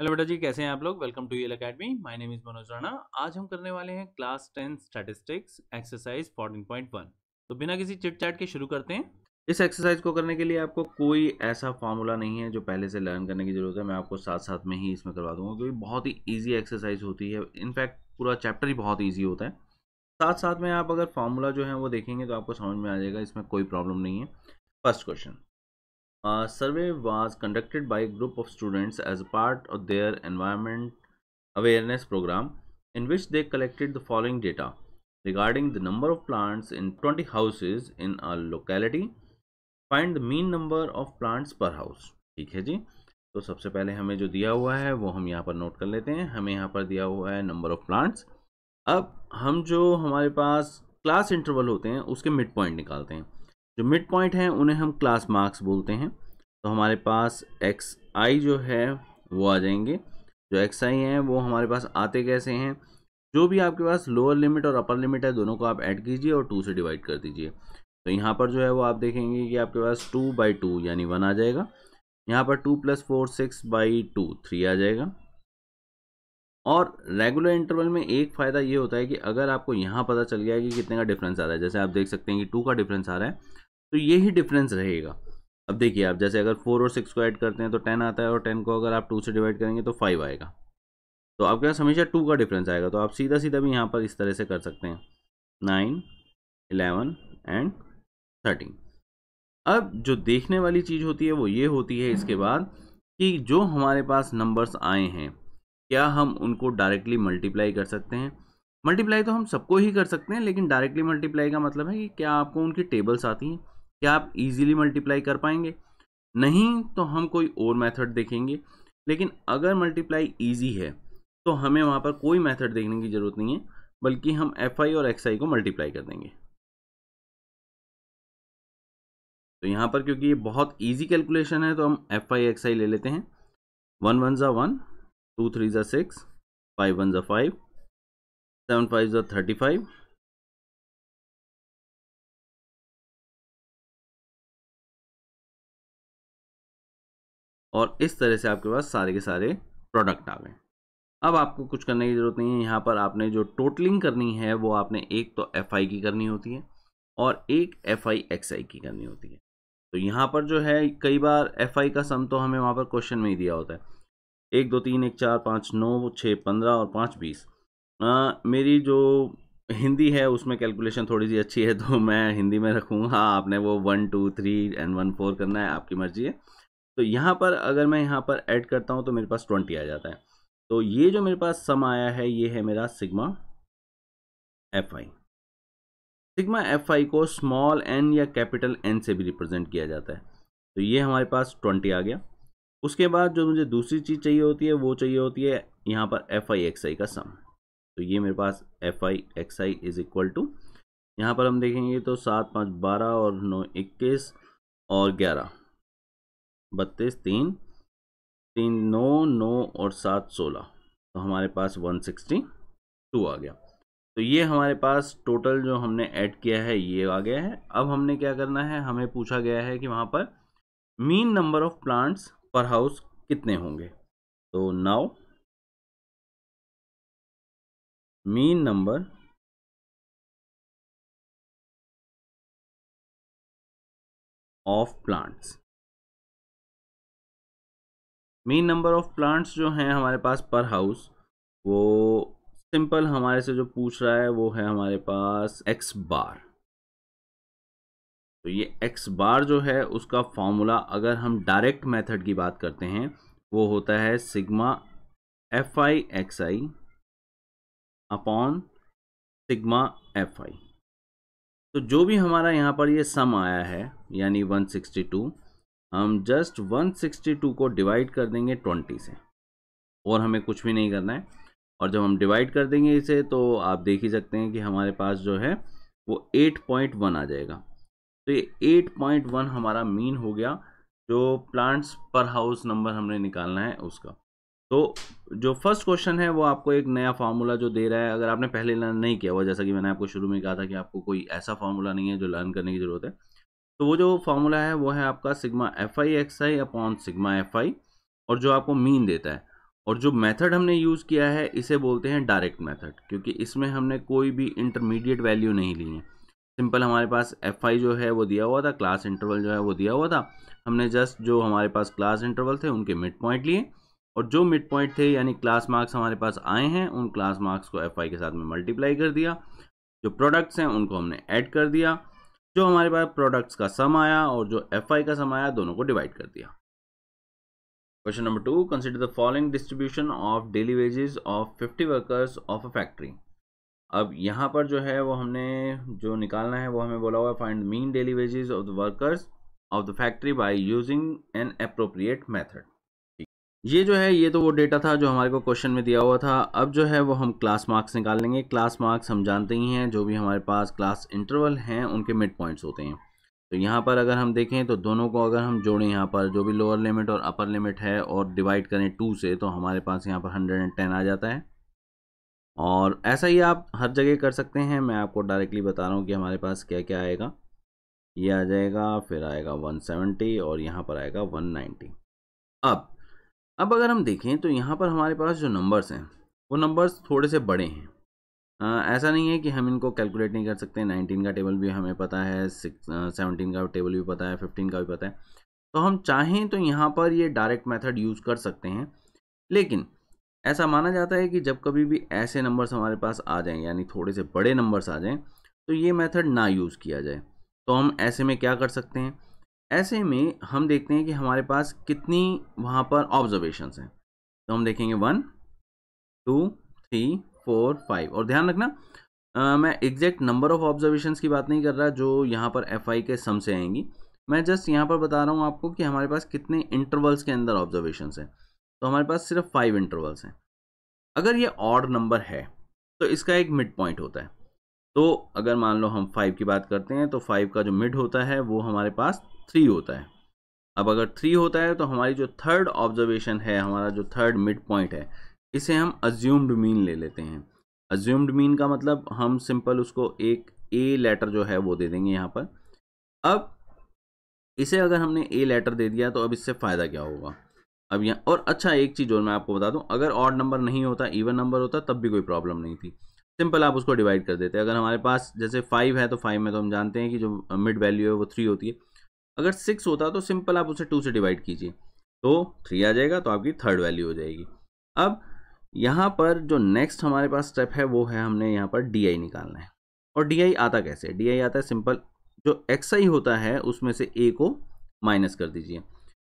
Hello बेटा जी कैसे हैं आप लोग welcome to L academy my name is Manoj Rana आज हम करने वाले हैं class ten statistics exercise fourteen point one तो बिना किसी चिट चैट के शुरू करते हैं इस एक्सरसाइज को करने के लिए आपको कोई ऐसा फार्मूला नहीं है जो पहले से लर्न करने की ज़रूरत है मैं आपको साथ साथ में ही इसमें करवा दूंगा क्योंकि बहुत ही ईजी एक्सरसाइज होती है इनफैक्ट पूरा चैप्टर ही बहुत ईजी होता है साथ साथ में आप अगर फार्मूला जो है वो देखेंगे तो आपको समझ में आ जाएगा इसमें कोई प्रॉब्लम नहीं है first question A survey was conducted by a group of students as part of their environment awareness program in which they collected the following data regarding the number of plants in 20 houses in a locality find the mean number of plants per house theek hai ji तो सबसे पहले हमें जो दिया हुआ है वो हम यहाँ पर नोट कर लेते हैं हमें यहाँ पर दिया हुआ है नंबर ऑफ प्लांट्स अब हम जो हमारे पास क्लास इंटरवल होते हैं उसके मिड पॉइंट निकालते हैं जो मिड पॉइंट हैं उन्हें हम क्लास मार्क्स बोलते हैं तो हमारे पास एक्स आई जो है वो आ जाएंगे जो एक्स आई हैं वो हमारे पास आते कैसे हैं जो भी आपके पास लोअर लिमिट और अपर लिमिट है दोनों को आप ऐड कीजिए और टू से डिवाइड कर दीजिए तो यहाँ पर जो है वो आप देखेंगे कि आपके पास टू बाई टू यानी वन आ जाएगा यहाँ पर two plus four six by two three आ जाएगा और रेगुलर इंटरवल में एक फ़ायदा ये होता है कि अगर आपको यहाँ पता चल गया कि कितने का डिफरेंस आ रहा है जैसे आप देख सकते हैं कि टू का डिफरेंस आ रहा है तो ये ही डिफरेंस रहेगा अब देखिए आप जैसे अगर फोर और सिक्स को ऐड करते हैं तो टेन आता है और टेन को अगर आप टू से डिवाइड करेंगे तो फाइव आएगा तो आपके पास हमेशा टू का डिफरेंस आएगा तो आप सीधा सीधा भी यहाँ पर इस तरह से कर सकते हैं नाइन इलेवन एंड थर्टीन अब जो देखने वाली चीज़ होती है वो ये होती है इसके बाद कि जो हमारे पास नंबर्स आए हैं क्या हम उनको डायरेक्टली मल्टीप्लाई कर सकते हैं मल्टीप्लाई तो हम सबको ही कर सकते हैं लेकिन डायरेक्टली मल्टीप्लाई का मतलब है कि क्या आपको उनकी टेबल्स आती हैं क्या आप इजीली मल्टीप्लाई कर पाएंगे नहीं तो हम कोई और मेथड देखेंगे लेकिन अगर मल्टीप्लाई इजी है तो हमें वहाँ पर कोई मेथड देखने की ज़रूरत नहीं है बल्कि हम एफ आई और एक्स आई को मल्टीप्लाई कर देंगे तो यहाँ पर क्योंकि ये बहुत ईजी कैलकुलेशन है तो हम एफ आई एक्स आई ले लेते हैं वन वन ज़ा वन टू थ्री ज़ा सिक्स फाइव वन ज़ा फाइव सेवन फाइव ज़ा थर्टी फाइव और इस तरह से आपके पास सारे के सारे प्रोडक्ट आ गए अब आपको कुछ करने की ज़रूरत नहीं है यहाँ पर आपने जो टोटलिंग करनी है वो आपने एक तो एफ की करनी होती है और एक एफ आई की करनी होती है तो यहाँ पर जो है कई बार एफ का सम तो हमें वहाँ पर क्वेश्चन में ही दिया होता है एक दो तीन एक चार पाँच नौ छः पंद्रह और पाँच बीस मेरी जो हिंदी है उसमें कैलकुलेशन थोड़ी सी अच्छी है तो मैं हिंदी में रखूँगा आपने वो one two three and one four करना है आपकी मर्जी है तो यहाँ पर अगर मैं यहाँ पर ऐड करता हूँ तो मेरे पास ट्वेंटी आ जाता है तो ये जो मेरे पास सम आया है ये है मेरा sigma F I sigma F I को स्मॉल एन या कैपिटल एन से भी रिप्रेजेंट किया जाता है तो ये हमारे पास ट्वेंटी आ गया उसके बाद जो मुझे दूसरी चीज़ चाहिए होती है वो चाहिए होती है यहाँ पर एफ आई एक्स आई का सम तो ये मेरे पास F I x I is equal to यहाँ पर हम देखेंगे तो सात पाँच बारह और नौ इक्कीस और ग्यारह बत्तीस तीन तीन नौ नौ और सात सोलह तो हमारे पास वन सिक्सटी टू आ गया तो ये हमारे पास टोटल जो हमने ऐड किया है ये आ गया है अब हमने क्या करना है हमें पूछा गया है कि वहाँ पर mean number of plants per house कितने होंगे तो now mean number of plants mean number of plants जो हैं हमारे पास पर हाउस वो सिंपल हमारे से जो पूछ रहा है वो है हमारे पास एक्स बार तो ये एक्स बार जो है उसका फॉर्मूला अगर हम डायरेक्ट मेथड की बात करते हैं वो होता है sigma F I x I upon sigma F I तो जो भी हमारा यहाँ पर ये सम आया है यानी 162 हम जस्ट 162 को डिवाइड कर देंगे 20 से और हमें कुछ भी नहीं करना है और जब हम डिवाइड कर देंगे इसे तो आप देख ही सकते हैं कि हमारे पास जो है वो 8.1 आ जाएगा तो ये 8.1 हमारा मीन हो गया जो प्लांट्स पर हाउस नंबर हमने निकालना है उसका तो जो फर्स्ट क्वेश्चन है वो आपको एक नया फार्मूला जो दे रहा है अगर आपने पहले लर्न नहीं किया हुआ जैसा कि मैंने आपको शुरू में कहा था कि आपको कोई ऐसा फार्मूला नहीं है जो लर्न करने की ज़रूरत है तो वो जो फॉर्मूला है वो है आपका sigma F I x I upon sigma F I और जो आपको मीन देता है और जो मेथड हमने यूज़ किया है इसे बोलते हैं डायरेक्ट मेथड क्योंकि इसमें हमने कोई भी इंटरमीडिएट वैल्यू नहीं ली है सिंपल हमारे पास एफ आई जो है वो दिया हुआ था क्लास इंटरवल जो है वो दिया हुआ था हमने जस्ट जो हमारे पास क्लास इंटरवल थे उनके मिड पॉइंट लिए और जो मिड पॉइंट थे यानी क्लास मार्क्स हमारे पास आए हैं उन क्लास मार्क्स को एफ आई के साथ में मल्टीप्लाई कर दिया जो प्रोडक्ट्स हैं उनको हमने ऐड कर दिया जो हमारे पास प्रोडक्ट्स का सम आया और जो एफ का सम आया दोनों को डिवाइड कर दिया question number two consider the following distribution of daily wages of fifty workers of a factory अब यहाँ पर जो है वो हमने जो निकालना है वो हमें बोला हुआ है find mean daily wages of the workers of the factory by using an appropriate method ये जो है ये तो वो डेटा था जो हमारे को क्वेश्चन में दिया हुआ था अब जो है वो हम क्लास मार्क्स निकाल लेंगे क्लास मार्क्स हम जानते ही हैं जो भी हमारे पास क्लास इंटरवल हैं उनके मिड पॉइंट्स होते हैं तो यहाँ पर अगर हम देखें तो दोनों को अगर हम जोड़ें यहाँ पर जो भी लोअर लिमिट और अपर लिमिट है और डिवाइड करें टू से तो हमारे पास यहाँ पर हंड्रेड एंड टेन आ जाता है और ऐसा ही आप हर जगह कर सकते हैं मैं आपको डायरेक्टली बता रहा हूँ कि हमारे पास क्या क्या आएगा ये आ जाएगा फिर आएगा 170 और यहाँ पर आएगा 190 अब अब अगर हम देखें तो यहाँ पर हमारे पास जो नंबर्स हैं वो नंबर्स थोड़े से बड़े हैं आ, ऐसा नहीं है कि हम इनको कैलकुलेट नहीं कर सकते 19 का टेबल भी हमें पता है सिक्स सेवनटीन का टेबल भी पता है 15 का भी पता है तो हम चाहें तो यहाँ पर ये डायरेक्ट मेथड यूज़ कर सकते हैं लेकिन ऐसा माना जाता है कि जब कभी भी ऐसे नंबर्स हमारे पास आ जाएं यानी थोड़े से बड़े नंबर्स आ जाएं तो ये मेथड ना यूज़ किया जाए तो हम ऐसे में क्या कर सकते हैं ऐसे में हम देखते हैं कि हमारे पास कितनी वहाँ पर ऑब्जर्वेशंस हैं तो हम देखेंगे one two three four five और ध्यान रखना आ, मैं एग्जैक्ट नंबर ऑफ ऑब्जर्वेशंस की बात नहीं कर रहा जो यहाँ पर एफ के सम से आएंगी मैं जस्ट यहाँ पर बता रहा हूँ आपको कि हमारे पास कितने इंटरवल्स के अंदर ऑब्जर्वेशंस हैं तो हमारे पास सिर्फ फाइव इंटरवल्स हैं अगर ये ऑड नंबर है तो इसका एक मिड पॉइंट होता है तो अगर मान लो हम फाइव की बात करते हैं तो फाइव का जो मिड होता है वो हमारे पास थ्री होता है अब अगर थ्री होता है तो हमारी जो थर्ड ऑब्जर्वेशन है हमारा जो थर्ड मिड पॉइंट है इसे हम अज्यूम्ड मीन ले लेते हैं अज्यूम्ड मीन का मतलब हम सिंपल उसको एक ए लेटर जो है वो दे देंगे यहाँ पर अब इसे अगर हमने ए लेटर दे दिया तो अब इससे फ़ायदा क्या होगा अब यहाँ और अच्छा एक चीज़ और मैं आपको बता दूँ अगर ऑड नंबर नहीं होता इवन नंबर होता तब भी कोई प्रॉब्लम नहीं थी सिंपल आप उसको डिवाइड कर देते हैं अगर हमारे पास जैसे फाइव है तो फाइव में तो हम जानते हैं कि जो मिड वैल्यू है वो थ्री होती है अगर सिक्स होता तो सिंपल आप उसे टू से डिवाइड कीजिए तो थ्री आ जाएगा तो आपकी थर्ड वैल्यू हो जाएगी अब यहाँ पर जो नेक्स्ट हमारे पास स्टेप है वो है हमने यहाँ पर डी निकालना है और डी आता कैसे डी आता है सिंपल जो एक्स होता है उसमें से ए को माइनस कर दीजिए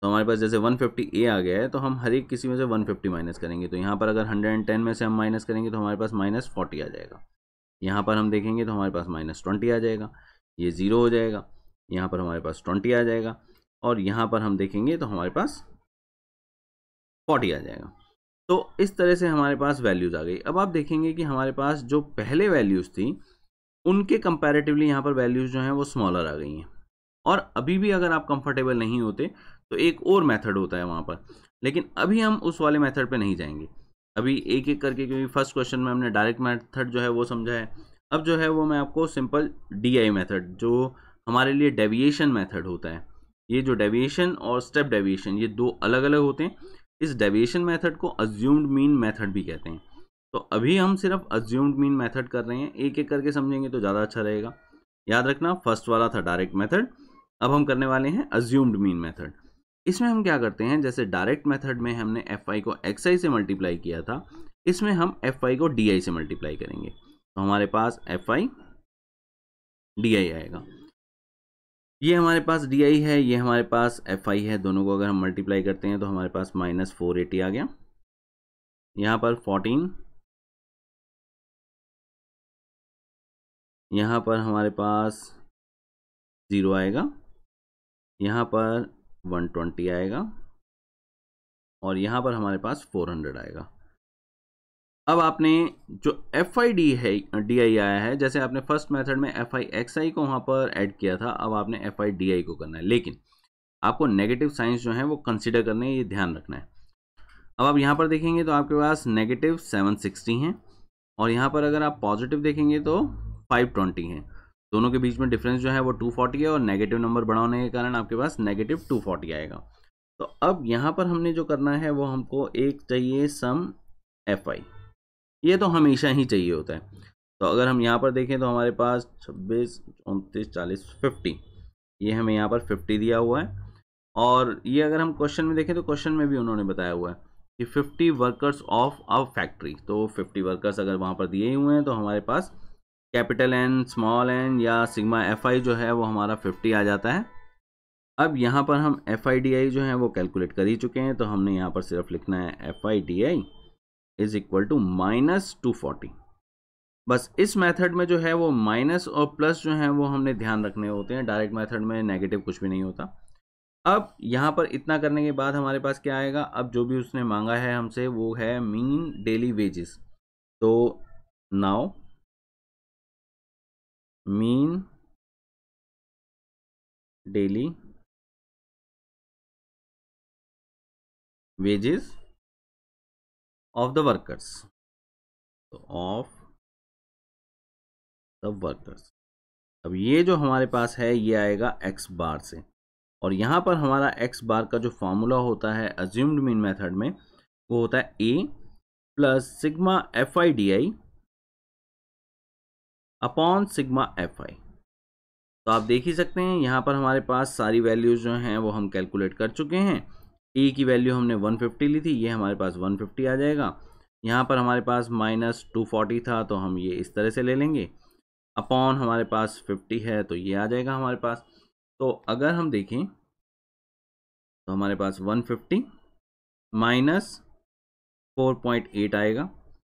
तो हमारे पास जैसे 150 ए आ गया है तो हम हर एक किसी में से 150 माइनस करेंगे तो यहाँ पर अगर 110 में से हम माइनस करेंगे तो हमारे पास माइनस फोर्टी आ जाएगा यहाँ पर हम देखेंगे तो हमारे पास माइनस ट्वेंटी आ जाएगा ये ज़ीरो हो जाएगा यहाँ पर हमारे पास ट्वेंटी आ जाएगा और यहाँ पर हम देखेंगे तो हमारे पास फोर्टी आ जाएगा तो इस तरह से हमारे पास वैल्यूज़ आ गई अब आप देखेंगे कि हमारे पास जो पहले वैल्यूज़ थी उनके कंपैरेटिवली यहाँ पर वैल्यूज़ जो हैं वो स्मॉलर आ गई हैं और अभी भी अगर आप कंफर्टेबल नहीं होते तो एक और मेथड होता है वहाँ पर लेकिन अभी हम उस वाले मेथड पे नहीं जाएंगे अभी एक एक करके क्योंकि फर्स्ट क्वेश्चन में हमने डायरेक्ट मेथड जो है वो समझा है अब जो है वो मैं आपको सिंपल डी आई मेथड जो हमारे लिए डेविएशन मैथड होता है ये जो डेविएशन और स्टेप डेविएशन ये दो अलग अलग होते हैं इस डेविएशन मैथड को अज्यूम्ड मीन मैथड भी कहते हैं तो अभी हम सिर्फ अज्यूम्ड मीन मेथड कर रहे हैं एक एक करके समझेंगे तो ज़्यादा अच्छा रहेगा याद रखना फर्स्ट वाला था डायरेक्ट मेथड अब हम करने वाले हैं अज्यूम्ड मीन मेथड इसमें हम क्या करते हैं जैसे डायरेक्ट मेथड में हमने एफ आई को एक्स आई से मल्टीप्लाई किया था इसमें हम एफ आई को डी आई से मल्टीप्लाई करेंगे तो हमारे पास एफ आई डी आई आएगा ये हमारे पास डी आई है ये हमारे पास एफ आई है दोनों को अगर हम मल्टीप्लाई करते हैं तो हमारे पास माइनस फोर एटी आ गया यहाँ पर फोर्टीन यहाँ पर हमारे पास ज़ीरो आएगा यहाँ पर वन ट्वेंटी आएगा और यहां पर हमारे पास फोर हंड्रेड आएगा अब आपने जो एफ आई डी है डी आई आया है जैसे आपने फर्स्ट मेथड में एफ आई एक्स आई को वहां पर ऐड किया था अब आपने एफ आई डी आई को करना है लेकिन आपको नेगेटिव साइंस जो है वो कंसिडर करने ये ध्यान रखना है अब आप यहां पर देखेंगे तो आपके पास नेगेटिव सेवन सिक्सटी है और यहां पर अगर आप पॉजिटिव देखेंगे तो फाइव ट्वेंटी है दोनों के बीच में डिफरेंस जो है वो 240 है और नेगेटिव नंबर बढ़ाने के कारण आपके पास नेगेटिव 240 आएगा तो अब यहाँ पर हमने जो करना है वो हमको एक चाहिए सम एफ आई ये तो हमेशा ही चाहिए होता है तो अगर हम यहाँ पर देखें तो हमारे पास छब्बीस उनतीस चालीस फिफ्टी ये हमें यहाँ पर फिफ्टी दिया हुआ है और ये अगर हम क्वेश्चन में देखें तो क्वेश्चन में भी उन्होंने बताया हुआ है कि fifty workers of a factory तो फिफ्टी वर्कर्स अगर वहाँ पर दिए हुए हैं तो हमारे पास कैपिटल एन स्मॉल एन या सिग्मा एफ आई जो है वो हमारा फिफ्टी आ जाता है अब यहाँ पर हम एफ आई डी आई जो है वो कैलकुलेट कर ही चुके हैं तो हमने यहाँ पर सिर्फ लिखना है F I D I is equal to minus two forty बस इस मेथड में जो है वो माइनस और प्लस जो है वो हमने ध्यान रखने होते हैं डायरेक्ट मेथड में नेगेटिव कुछ भी नहीं होता अब यहाँ पर इतना करने के बाद हमारे पास क्या आएगा अब जो भी उसने मांगा है हमसे वो है मीन डेली वेजेस तो now mean daily wages of the workers so of the workers अब ये जो हमारे पास है ये आएगा x बार से और यहाँ पर हमारा x बार का जो फॉर्मूला होता है अज्यूम्ड मीन मेथड में वो होता है a plus sigma F I D I upon sigma F I तो आप देख ही सकते हैं यहाँ पर हमारे पास सारी वैल्यूज जो हैं वो हम कैलकुलेट कर चुके हैं ए की वैल्यू हमने 150 ली थी ये हमारे पास 150 आ जाएगा यहाँ पर हमारे पास माइनस टू था तो हम ये इस तरह से ले लेंगे अपॉन हमारे पास 50 है तो ये आ जाएगा हमारे पास तो अगर हम देखें तो हमारे पास 150 माइनस फोर आएगा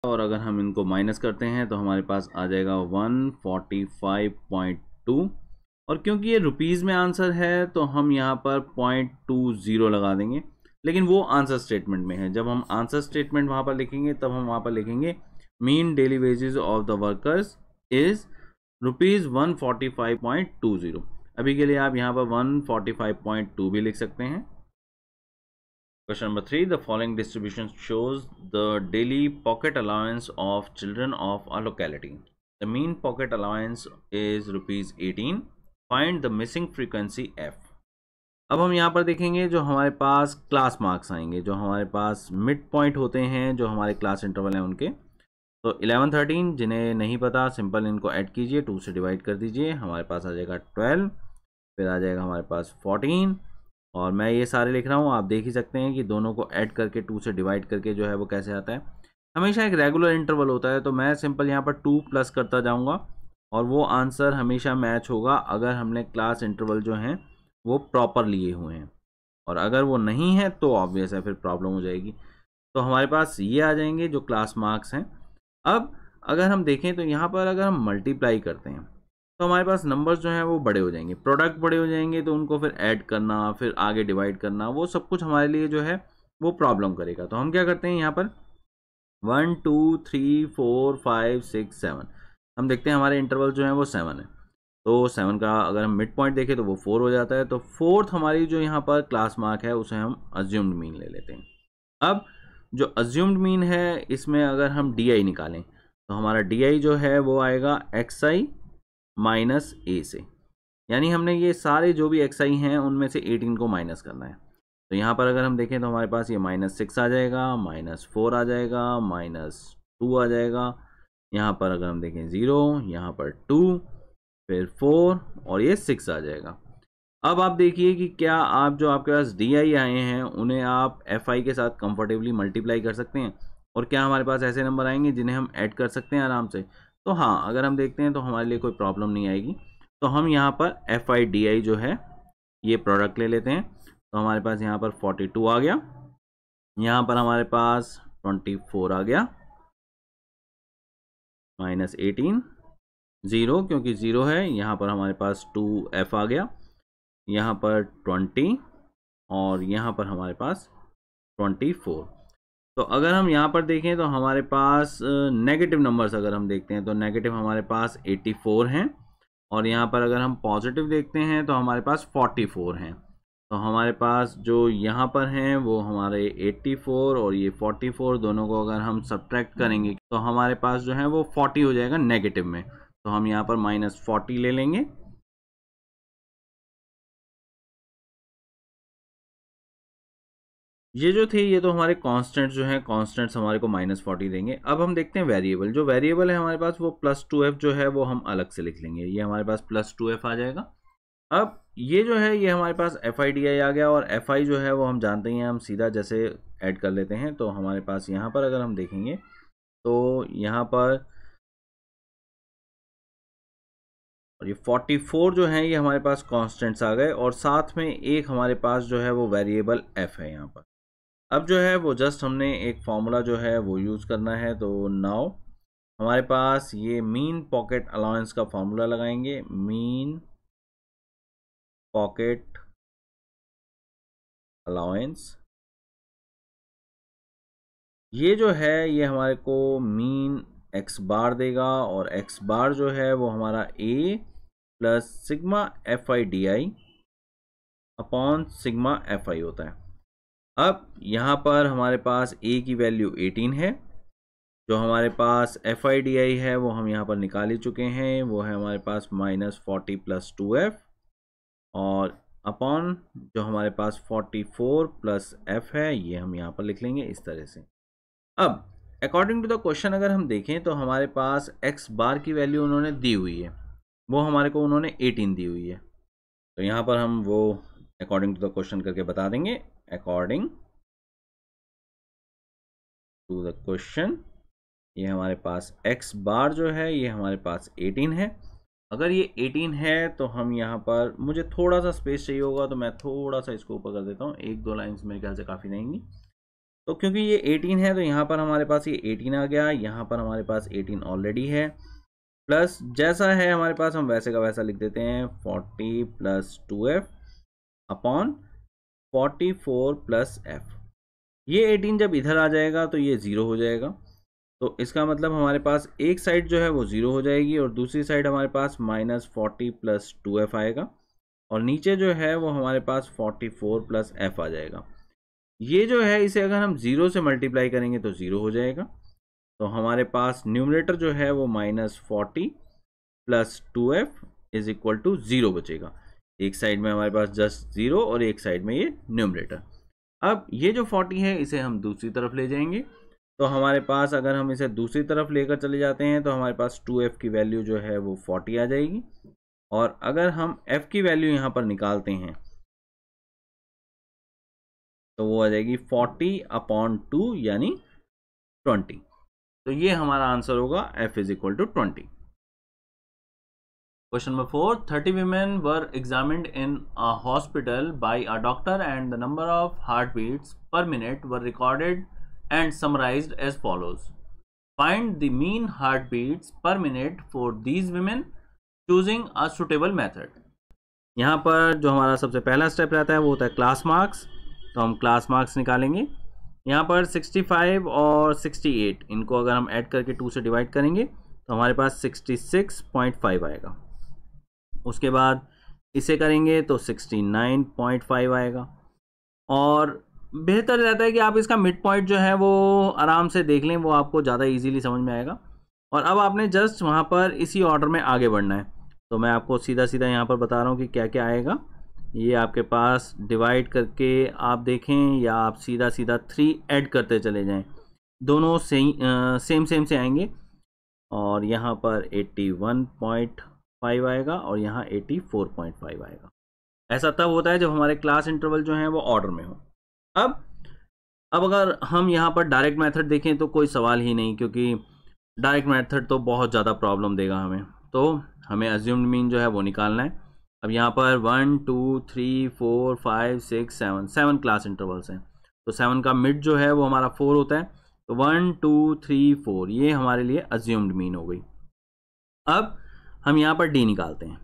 और अगर हम इनको माइनस करते हैं तो हमारे पास आ जाएगा 145.2 और क्योंकि ये रुपीज़ में आंसर है तो हम यहाँ पर पॉइंट टू ज़ीरो लगा देंगे लेकिन वो आंसर स्टेटमेंट में है जब हम आंसर स्टेटमेंट वहाँ पर लिखेंगे तब हम वहाँ पर लिखेंगे mean daily wages of the workers is rupees one forty five point two zero अभी के लिए आप यहाँ पर one forty five point two भी लिख सकते हैं Question number three, the following distribution shows the daily pocket allowance of children of a locality. The mean pocket allowance is rupees 18. Find the missing frequency F. अब हम यहाँ पर देखेंगे जो हमारे पास क्लास मार्क्स आएंगे जो हमारे पास मिड पॉइंट होते हैं जो हमारे क्लास इंटरवल हैं उनके तो 11 13 जिन्हें नहीं पता सिंपल इनको ऐड कीजिए टू से डिवाइड कर दीजिए हमारे पास आ जाएगा 12 फिर आ जाएगा हमारे पास 14 और मैं ये सारे लिख रहा हूँ आप देख ही सकते हैं कि दोनों को ऐड करके टू से डिवाइड करके जो है वो कैसे आता है हमेशा एक रेगुलर इंटरवल होता है तो मैं सिंपल यहाँ पर टू प्लस करता जाऊँगा और वो आंसर हमेशा मैच होगा अगर हमने क्लास इंटरवल जो हैं वो प्रॉपर लिए हुए हैं और अगर वो नहीं है तो ऑब्वियस है फिर प्रॉब्लम हो जाएगी तो हमारे पास ये आ जाएंगे जो क्लास मार्क्स हैं अब अगर हम देखें तो यहाँ पर अगर हम मल्टीप्लाई करते हैं तो हमारे पास नंबर्स जो हैं वो बड़े हो जाएंगे प्रोडक्ट बड़े हो जाएंगे तो उनको फिर ऐड करना फिर आगे डिवाइड करना वो सब कुछ हमारे लिए जो है वो प्रॉब्लम करेगा तो हम क्या करते हैं यहाँ पर one two three four five six seven हम देखते हैं हमारे इंटरवल जो है वो सेवन है तो सेवन का अगर हम मिड पॉइंट देखें तो वो फोर हो जाता है तो फोर्थ हमारी जो यहाँ पर क्लास मार्क है उसे हम अज्यूम्ड मीन ले लेते हैं अब जो अज्यूम्ड मीन है इसमें अगर हम डी आई निकालें तो हमारा डी आई जो है वो आएगा एक्स आई माइनस ए से यानी हमने ये सारे जो भी एक्स आई हैं उनमें से एटीन को माइनस करना है तो यहाँ पर अगर हम देखें तो हमारे पास ये माइनस सिक्स आ जाएगा माइनस फोर आ जाएगा माइनस टू आ जाएगा यहाँ पर अगर हम देखें ज़ीरो यहाँ पर टू फिर फोर और ये सिक्स आ जाएगा अब आप देखिए कि क्या आप जो आपके पास डी आई आए हैं उन्हें आप एफ आई के साथ कंफर्टेबली मल्टीप्लाई कर सकते हैं और क्या हमारे पास ऐसे नंबर आएंगे जिन्हें हम ऐड कर सकते हैं आराम से तो हाँ अगर हम देखते हैं तो हमारे लिए कोई प्रॉब्लम नहीं आएगी तो हम यहाँ पर एफ आई डी आई जो है ये प्रोडक्ट ले लेते हैं तो हमारे पास यहाँ पर फोर्टी टू आ गया यहाँ पर हमारे पास ट्वेंटी फोर आ गया माइनस एटीन ज़ीरो क्योंकि ज़ीरो है यहाँ पर हमारे पास टू एफ आ गया यहाँ पर ट्वेंटी और यहाँ पर हमारे पास ट्वेंटी फोर तो अगर हम यहाँ पर देखें तो हमारे पास नेगेटिव नंबर्स अगर हम देखते हैं तो नेगेटिव हमारे पास 84 हैं और यहाँ पर अगर हम पॉजिटिव देखते हैं तो हमारे पास 44 हैं तो हमारे पास जो यहाँ पर हैं वो हमारे 84 और ये 44 दोनों को अगर हम सब्ट्रैक्ट करेंगे तो हमारे पास जो है वो 40 हो जाएगा नेगेटिव में तो हम यहाँ पर माइनस फोर्टी ले लेंगे ये जो थे ये तो हमारे कांस्टेंट जो हैं कांस्टेंट्स हमारे को माइनस फोर्टी देंगे अब हम देखते हैं वेरिएबल जो वेरिएबल है हमारे पास वो प्लस टू एफ जो है वो हम अलग से लिख लेंगे ये हमारे पास प्लस टू एफ आ जाएगा अब ये जो है ये हमारे पास एफ आई डी आई आ गया और एफ आई जो है वो हम जानते हैं हम सीधा जैसे ऐड कर लेते हैं तो हमारे पास यहाँ पर अगर हम देखेंगे तो यहाँ पर और ये 44 जो है ये हमारे पास कांस्टेंट्स आ गए और साथ में एक हमारे पास जो है वो वेरिएबल एफ है यहाँ पर अब जो है वो जस्ट हमने एक फार्मूला जो है वो यूज़ करना है तो नाउ हमारे पास ये मीन पॉकेट अलाउंस का फार्मूला लगाएंगे मीन पॉकेट अलाउंस ये जो है ये हमारे को मीन एक्स बार देगा और एक्स बार जो है वो हमारा A plus sigma F I D I upon sigma F I होता है अब यहाँ पर हमारे पास ए की वैल्यू 18 है जो हमारे पास एफ आई डी आई है वो हम यहाँ पर निकाल ही चुके हैं वो है हमारे पास minus forty plus two F और अपॉन जो हमारे पास फोर्टी फोर प्लस एफ है ये हम यहाँ पर लिख लेंगे इस तरह से अब अकॉर्डिंग टू द क्वेश्चन अगर हम देखें तो हमारे पास एक्स बार की वैल्यू उन्होंने दी हुई है वो हमारे को उन्होंने एटीन दी हुई है तो यहाँ पर हम वो अकॉर्डिंग टू द क्वेश्चन करके बता देंगे अकॉर्डिंग टू द क्वेश्चन ये हमारे पास x बार जो है ये हमारे पास 18 है अगर ये 18 है तो हम यहाँ पर मुझे थोड़ा सा स्पेस चाहिए होगा तो मैं थोड़ा सा इसको ऊपर कर देता हूँ एक दो लाइंस मेरे ख्याल से काफ़ी रहेंगी तो क्योंकि ये 18 है तो यहाँ पर हमारे पास ये 18 आ गया यहाँ पर हमारे पास 18 ऑलरेडी है प्लस जैसा है हमारे पास हम वैसे का वैसा लिख देते हैं 40 plus two F upon forty four plus F ये एटीन जब इधर आ जाएगा तो ये ज़ीरो हो जाएगा तो इसका मतलब हमारे पास एक साइड जो है वो ज़ीरो हो जाएगी और दूसरी साइड हमारे पास minus forty plus two F आएगा और नीचे जो है वो हमारे पास फोर्टी फोर प्लस एफ आ जाएगा ये जो है इसे अगर हम ज़ीरो से मल्टीप्लाई करेंगे तो ज़ीरो हो जाएगा तो हमारे पास न्यूमरेटर जो है वो minus forty plus two F is equal to zero बचेगा एक साइड में हमारे पास जस्ट ज़ीरो और एक साइड में ये न्यूमरेटर अब ये जो फोर्टी है इसे हम दूसरी तरफ ले जाएंगे तो हमारे पास अगर हम इसे दूसरी तरफ लेकर चले जाते हैं तो हमारे पास टू एफ़ की वैल्यू जो है वो फोर्टी आ जाएगी और अगर हम एफ़ की वैल्यू यहाँ पर निकालते हैं तो वो आ जाएगी फोर्टी अपॉन टू यानी ट्वेंटी तो ये हमारा आंसर होगा F is equal to twenty question number four thirty women were examined in hospital by a doctor and the number of heart beats per minute were recorded and summarise as follows find the mean heart beats per minute for these women choosing a suitable method यहाँ पर जो हमारा सबसे पहला step रहता है वो होता है क्लास मार्क्स तो हम क्लास मार्क्स निकालेंगे यहाँ पर सिक्सटी फाइव और सिक्सटी एट इनको अगर हम एड करके टू से डिवाइड करेंगे तो हमारे पास सिक्सटी सिक्स पॉइंट फाइव आएगा उसके बाद इसे करेंगे तो 69.5 आएगा और बेहतर रहता है कि आप इसका मिड पॉइंट जो है वो आराम से देख लें वो आपको ज़्यादा इजीली समझ में आएगा और अब आपने जस्ट वहाँ पर इसी ऑर्डर में आगे बढ़ना है तो मैं आपको सीधा सीधा यहाँ पर बता रहा हूँ कि क्या क्या आएगा ये आपके पास डिवाइड करके आप देखें या आप सीधा सीधा थ्री ऐड करते चले जाएं दोनों से, आ, सेम सेम से आएंगे और यहाँ पर एट्टी वन पॉइंट फाइव आएगा और यहाँ एटी फोर पॉइंट फाइव आएगा ऐसा तब होता है जब हमारे क्लास इंटरवल जो हैं वो ऑर्डर में हो अब अब अगर हम यहाँ पर डायरेक्ट मेथड देखें तो कोई सवाल ही नहीं क्योंकि डायरेक्ट मेथड तो बहुत ज़्यादा प्रॉब्लम देगा हमें तो हमें अज्यूम्ड मीन जो है वो निकालना है अब यहाँ पर one two three four five six seven seven class intervals हैं तो सेवन का मिड जो है वो हमारा फोर होता है तो वन टू थ्री फोर ये हमारे लिए अज्यूम्ड मीन हो गई अब हम यहाँ पर डी निकालते हैं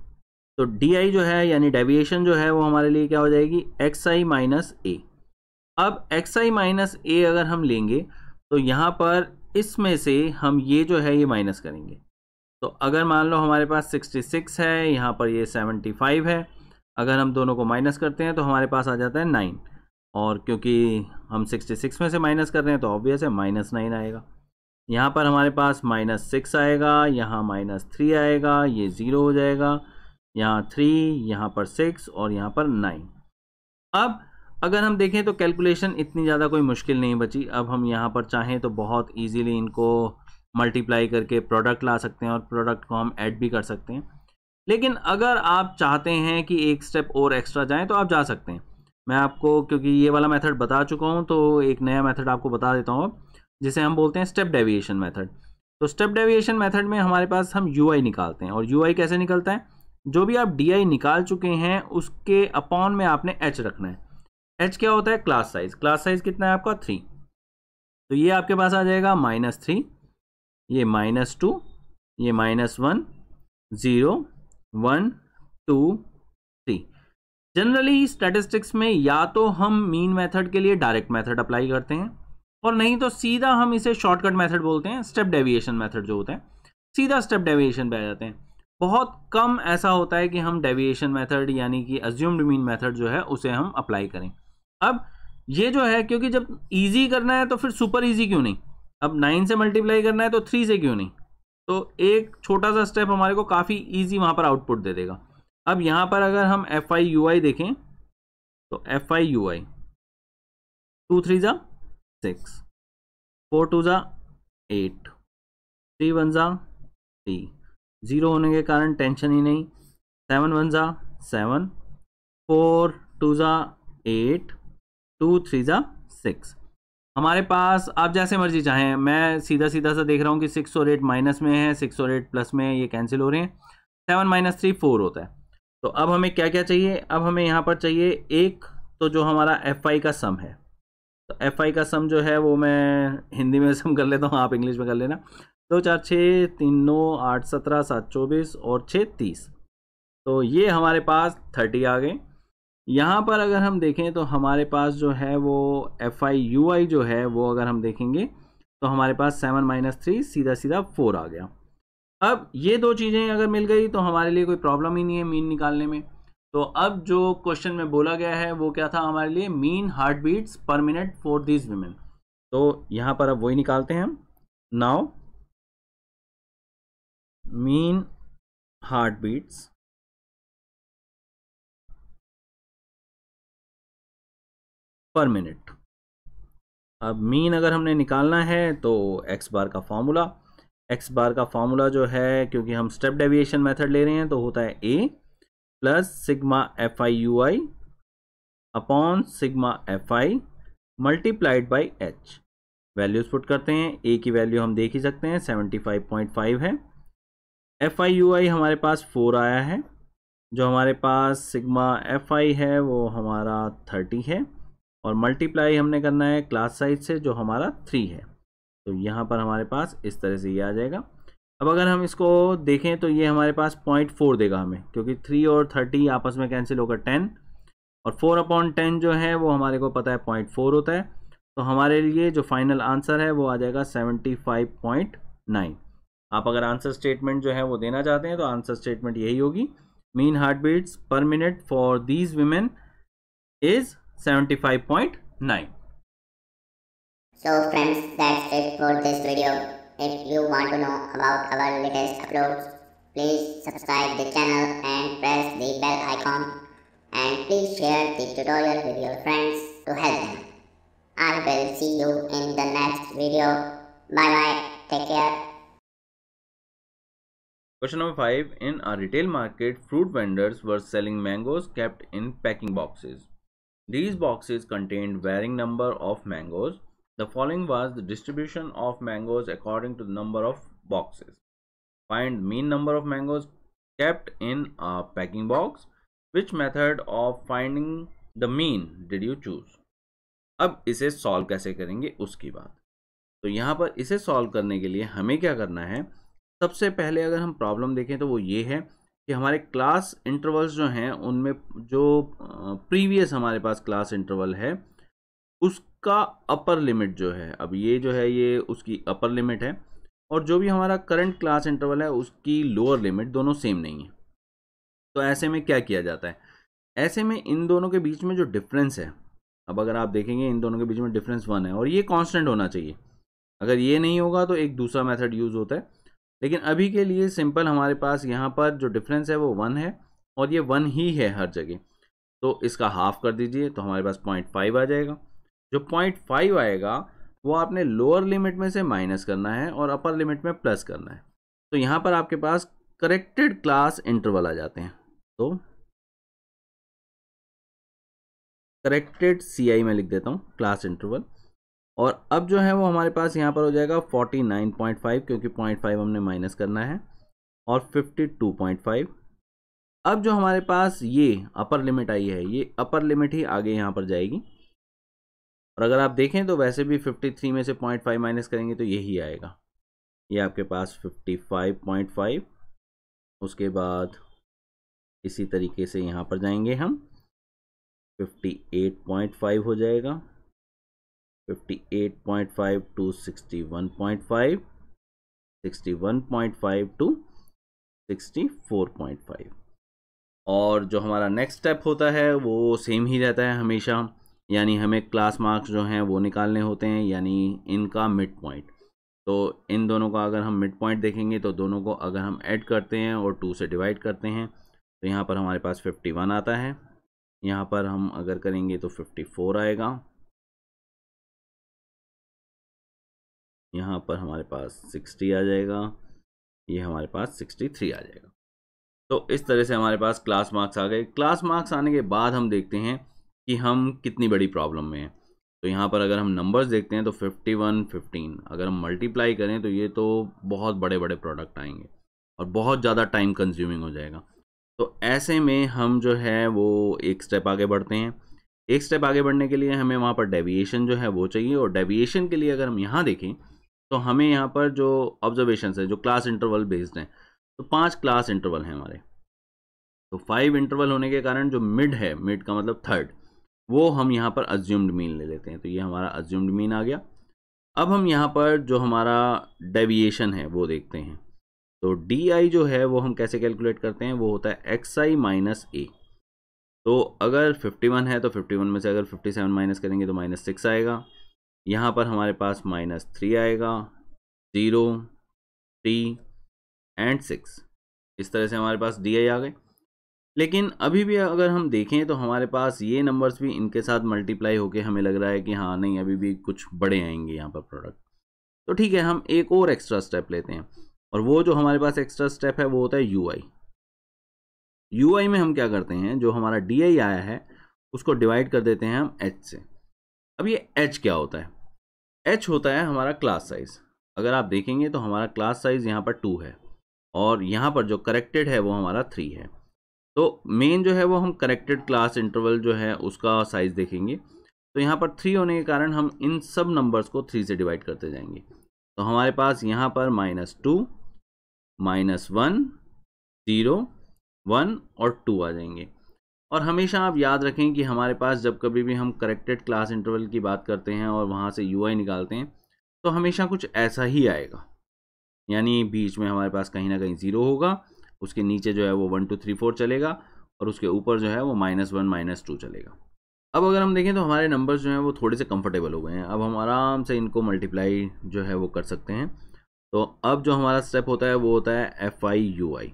तो डी आई जो है यानी डेविएशन जो है वो हमारे लिए क्या हो जाएगी एक्स आई माइनस ए अब एक्स आई माइनस ए अगर हम लेंगे तो यहाँ पर इसमें से हम ये जो है ये माइनस करेंगे तो अगर मान लो हमारे पास 66 है यहाँ पर ये 75 है अगर हम दोनों को माइनस करते हैं तो हमारे पास आ जाता है नाइन और क्योंकि हम 66 में से माइनस कर रहे हैं तो ऑब्वियस है माइनस नाइन आएगा यहाँ पर हमारे पास माइनस सिक्स आएगा यहाँ माइनस थ्री आएगा ये ज़ीरो हो जाएगा यहाँ थ्री यहाँ पर सिक्स और यहाँ पर नाइन अब अगर हम देखें तो कैलकुलेशन इतनी ज़्यादा कोई मुश्किल नहीं बची अब हम यहाँ पर चाहें तो बहुत ईजीली इनको मल्टीप्लाई करके प्रोडक्ट ला सकते हैं और प्रोडक्ट को हम ऐड भी कर सकते हैं लेकिन अगर आप चाहते हैं कि एक स्टेप और एक्स्ट्रा जाएं तो आप जा सकते हैं मैं आपको क्योंकि ये वाला मेथड बता चुका हूँ तो एक नया मेथड आपको बता देता हूँ जिसे हम बोलते हैं स्टेप डेविएशन मेथड तो स्टेप डेविएशन मेथड में हमारे पास हम यू निकालते हैं और यू कैसे निकलता है जो भी आप डी निकाल चुके हैं उसके अपॉन में आपने एच रखना है एच क्या होता है क्लास साइज क्लास साइज कितना है आपका थ्री तो ये आपके पास आ जाएगा माइनस थ्री ये माइनस टू ये minus one zero one two three generally statistics में या तो हम मीन मेथड के लिए डायरेक्ट मेथड अप्लाई करते हैं और नहीं तो सीधा हम इसे शॉर्टकट मेथड बोलते हैं स्टेप डेविएशन मेथड जो होता है सीधा स्टेप डेविएशन पे आ जाते हैं बहुत कम ऐसा होता है कि हम डेविएशन मेथड यानी कि अज्यूम्ड मीन मेथड जो है उसे हम अप्लाई करें अब ये जो है क्योंकि जब ईजी करना है तो फिर सुपर ईजी क्यों नहीं अब नाइन से मल्टीप्लाई करना है तो थ्री से क्यों नहीं तो एक छोटा सा स्टेप हमारे को काफ़ी ईजी वहाँ पर आउटपुट दे देगा अब यहाँ पर अगर हम एफ आई यू आई देखें तो F I you I two three ज़ा six. फोर टू ज़ा एट थ्री वन ज़ा थ्री ज़ीरो होने के कारण टेंशन ही नहीं सेवन वन ज़ा सेवन फोर टू ज़ा एट टू थ्री ज़ा सिक्स हमारे पास आप जैसे मर्जी चाहें मैं सीधा सीधा सा देख रहा हूँ कि सिक्स और एट माइनस में है सिक्स और एट प्लस में है ये कैंसिल हो रहे हैं सेवन माइनस थ्री फोर होता है तो अब हमें क्या क्या चाहिए अब हमें यहाँ पर चाहिए एक तो जो हमारा एफ आई का सम है तो एफ आई का सम जो है वो मैं हिंदी में सम कर लेता हूँ आप इंग्लिश में कर लेना दो चार छः तीन नौ आठ सत्रह सात चौबीस और छः तीस तो ये हमारे पास थर्टी आ गए यहाँ पर अगर हम देखें तो हमारे पास जो है वो एफ आई यू आई जो है वो अगर हम देखेंगे तो हमारे पास सेवन माइनस थ्री सीधा सीधा फोर आ गया अब ये दो चीज़ें अगर मिल गई तो हमारे लिए कोई प्रॉब्लम ही नहीं है मीन निकालने में तो अब जो क्वेश्चन में बोला गया है वो क्या था हमारे लिए mean heart beats per minute for these women तो यहां पर अब वही निकालते हैं हम now mean heart beats per minute अब मीन अगर हमने निकालना है तो एक्स बार का फॉर्मूला एक्स बार का फॉर्मूला जो है क्योंकि हम स्टेप डेविएशन मेथड ले रहे हैं तो होता है ए plus sigma F I you I upon sigma F I multiplied by H values put करते हैं ए की वैल्यू हम देख ही सकते हैं सेवेंटी फाइव पॉइंट फाइव है एफ आई यू आई हमारे पास फोर आया है जो हमारे पास सिग्मा एफ आई है वो हमारा थर्टी है और मल्टीप्लाई हमने करना है क्लास साइज से जो हमारा थ्री है तो यहाँ पर हमारे पास इस तरह से ये आ जाएगा अब अगर हम इसको देखें तो ये हमारे पास पॉइंट फोर देगा हमें क्योंकि थ्री और थर्टी आपस में कैंसिल होकर टेन और फोर अपॉन टेन जो है वो हमारे को पता है पॉइंट फोर होता है तो हमारे लिए जो फाइनल आंसर है वो आ जाएगा सेवेंटी फाइव पॉइंट नाइन आप अगर आंसर स्टेटमेंट जो है वो देना चाहते हैं तो आंसर स्टेटमेंट यही होगी mean heart beats per minute for these women is nine so friends that's it for this video If you want to know about our latest uploads, please subscribe the channel and press the bell icon and please share the tutorial with your friends to help them. I will see you in the next video. Bye bye. Take care. Question number 5. In a retail market, fruit vendors were selling mangoes kept in packing boxes. These boxes contained varying number of mangoes The following was the distribution of mangoes according to the number of boxes. Find mean number of mangoes kept in a packing box. Which method of finding the mean did you choose? अब इसे solve कैसे करेंगे उसकी बात तो यहाँ पर इसे सॉल्व करने के लिए हमें क्या करना है सबसे पहले अगर हम प्रॉब्लम देखें तो वो ये है कि हमारे क्लास इंटरवल्स जो हैं उनमें जो प्रीवियस हमारे पास क्लास इंटरवल है उसका अपर लिमिट जो है अब ये जो है ये उसकी अपर लिमिट है और जो भी हमारा करंट क्लास इंटरवल है उसकी लोअर लिमिट दोनों सेम नहीं है तो ऐसे में क्या किया जाता है ऐसे में इन दोनों के बीच में जो डिफरेंस है अब अगर आप देखेंगे इन दोनों के बीच में डिफरेंस वन है और ये कांस्टेंट होना चाहिए अगर ये नहीं होगा तो एक दूसरा मेथड यूज़ होता है लेकिन अभी के लिए सिंपल हमारे पास यहाँ पर जो डिफरेंस है वो वन है और ये वन ही है हर जगह तो इसका हाफ कर दीजिए तो हमारे पास पॉइंट फाइव आ जाएगा जो पॉइंट फाइव आएगा वो आपने लोअर लिमिट में से माइनस करना है और अपर लिमिट में प्लस करना है तो यहाँ पर आपके पास करेक्टेड क्लास इंटरवल आ जाते हैं तो करेक्टेड सी आई में लिख देता हूँ क्लास इंटरवल और अब जो है वो हमारे पास यहाँ पर हो जाएगा 49.5 क्योंकि 0.5 हमने माइनस करना है और 52.5 अब जो हमारे पास ये अपर लिमिट आई है ये अपर लिमिट ही आगे यहाँ पर जाएगी और अगर आप देखें तो वैसे भी 53 में से 0.5 माइनस करेंगे तो यही आएगा ये आपके पास 55.5 उसके बाद इसी तरीके से यहाँ पर जाएंगे हम 58.5 हो जाएगा 58.5 टू 61.5 61.5 टू 64.5 और जो हमारा नेक्स्ट स्टेप होता है वो सेम ही रहता है हमेशा यानी हमें क्लास मार्क्स जो हैं वो निकालने होते हैं यानी इनका मिड पॉइंट तो इन दोनों का अगर हम मिड पॉइंट देखेंगे तो दोनों को अगर हम ऐड करते हैं और टू से डिवाइड करते हैं तो यहाँ पर हमारे पास फिफ्टी वन आता है यहाँ पर हम अगर करेंगे तो फिफ्टी फोर आएगा यहाँ पर हमारे पास सिक्सटी आ जाएगा ये हमारे पास सिक्सटी थ्री आ जाएगा तो इस तरह से हमारे पास क्लास मार्क्स आ गए क्लास मार्क्स आने के बाद हम देखते हैं कि हम कितनी बड़ी प्रॉब्लम में हैं तो यहाँ पर अगर हम नंबर्स देखते हैं तो 51, 15 अगर हम मल्टीप्लाई करें तो ये तो बहुत बड़े बड़े प्रोडक्ट आएंगे और बहुत ज़्यादा टाइम कंज्यूमिंग हो जाएगा तो ऐसे में हम जो है वो एक स्टेप आगे बढ़ते हैं एक स्टेप आगे बढ़ने के लिए हमें वहाँ पर डेविएशन जो है वो चाहिए और डेविएशन के लिए अगर हम यहाँ देखें तो हमें यहाँ पर जो ऑब्जर्वेशन है जो क्लास इंटरवल बेस्ड हैं तो पाँच क्लास इंटरवल हैं हमारे तो फाइव इंटरवल होने के कारण जो मिड है मिड का मतलब थर्ड वो हम यहाँ पर अज्यूम्ड मीन ले लेते हैं तो ये हमारा अज्यूम्ड मीन आ गया अब हम यहाँ पर जो हमारा डेविएशन है वो देखते हैं तो डी आई जो है वो हम कैसे कैलकुलेट करते हैं वो होता है एक्स आई माइनस ए तो अगर 51 है तो 51 में से अगर 57 माइनस करेंगे तो माइनस सिक्स आएगा यहाँ पर हमारे पास माइनस थ्री आएगा ज़ीरो थ्री एंड सिक्स इस तरह से हमारे पास डी आई आ गए लेकिन अभी भी अगर हम देखें तो हमारे पास ये नंबर्स भी इनके साथ मल्टीप्लाई होके हमें लग रहा है कि हाँ नहीं अभी भी कुछ बड़े आएंगे यहाँ पर प्रोडक्ट तो ठीक है हम एक और एक्स्ट्रा स्टेप लेते हैं और वो जो हमारे पास एक्स्ट्रा स्टेप है वो होता है यू आई यू आई में हम क्या करते हैं जो हमारा डी आई आया है उसको डिवाइड कर देते हैं हम एच से अब ये एच क्या होता है एच होता है हमारा क्लास साइज अगर आप देखेंगे तो हमारा क्लास साइज यहाँ पर टू है और यहाँ पर जो करेक्टेड है वो हमारा थ्री है तो मेन जो है वो हम करेक्टेड क्लास इंटरवल जो है उसका साइज़ देखेंगे तो यहाँ पर थ्री होने के कारण हम इन सब नंबर्स को थ्री से डिवाइड करते जाएंगे तो हमारे पास यहाँ पर minus two minus one zero one और टू आ जाएंगे और हमेशा आप याद रखें कि हमारे पास जब कभी भी हम करेक्टेड क्लास इंटरवल की बात करते हैं और वहाँ से यू निकालते हैं तो हमेशा कुछ ऐसा ही आएगा यानी बीच में हमारे पास कहीं ना कहीं ज़ीरो होगा उसके नीचे जो है वो वन टू थ्री फोर चलेगा और उसके ऊपर जो है वो माइनस वन माइनस टू चलेगा अब अगर हम देखें तो हमारे नंबर्स जो हैं वो थोड़े से कंफर्टेबल हो गए हैं अब हम आराम से इनको मल्टीप्लाई जो है वो कर सकते हैं तो अब जो हमारा स्टेप होता है वो होता है एफ आई यू आई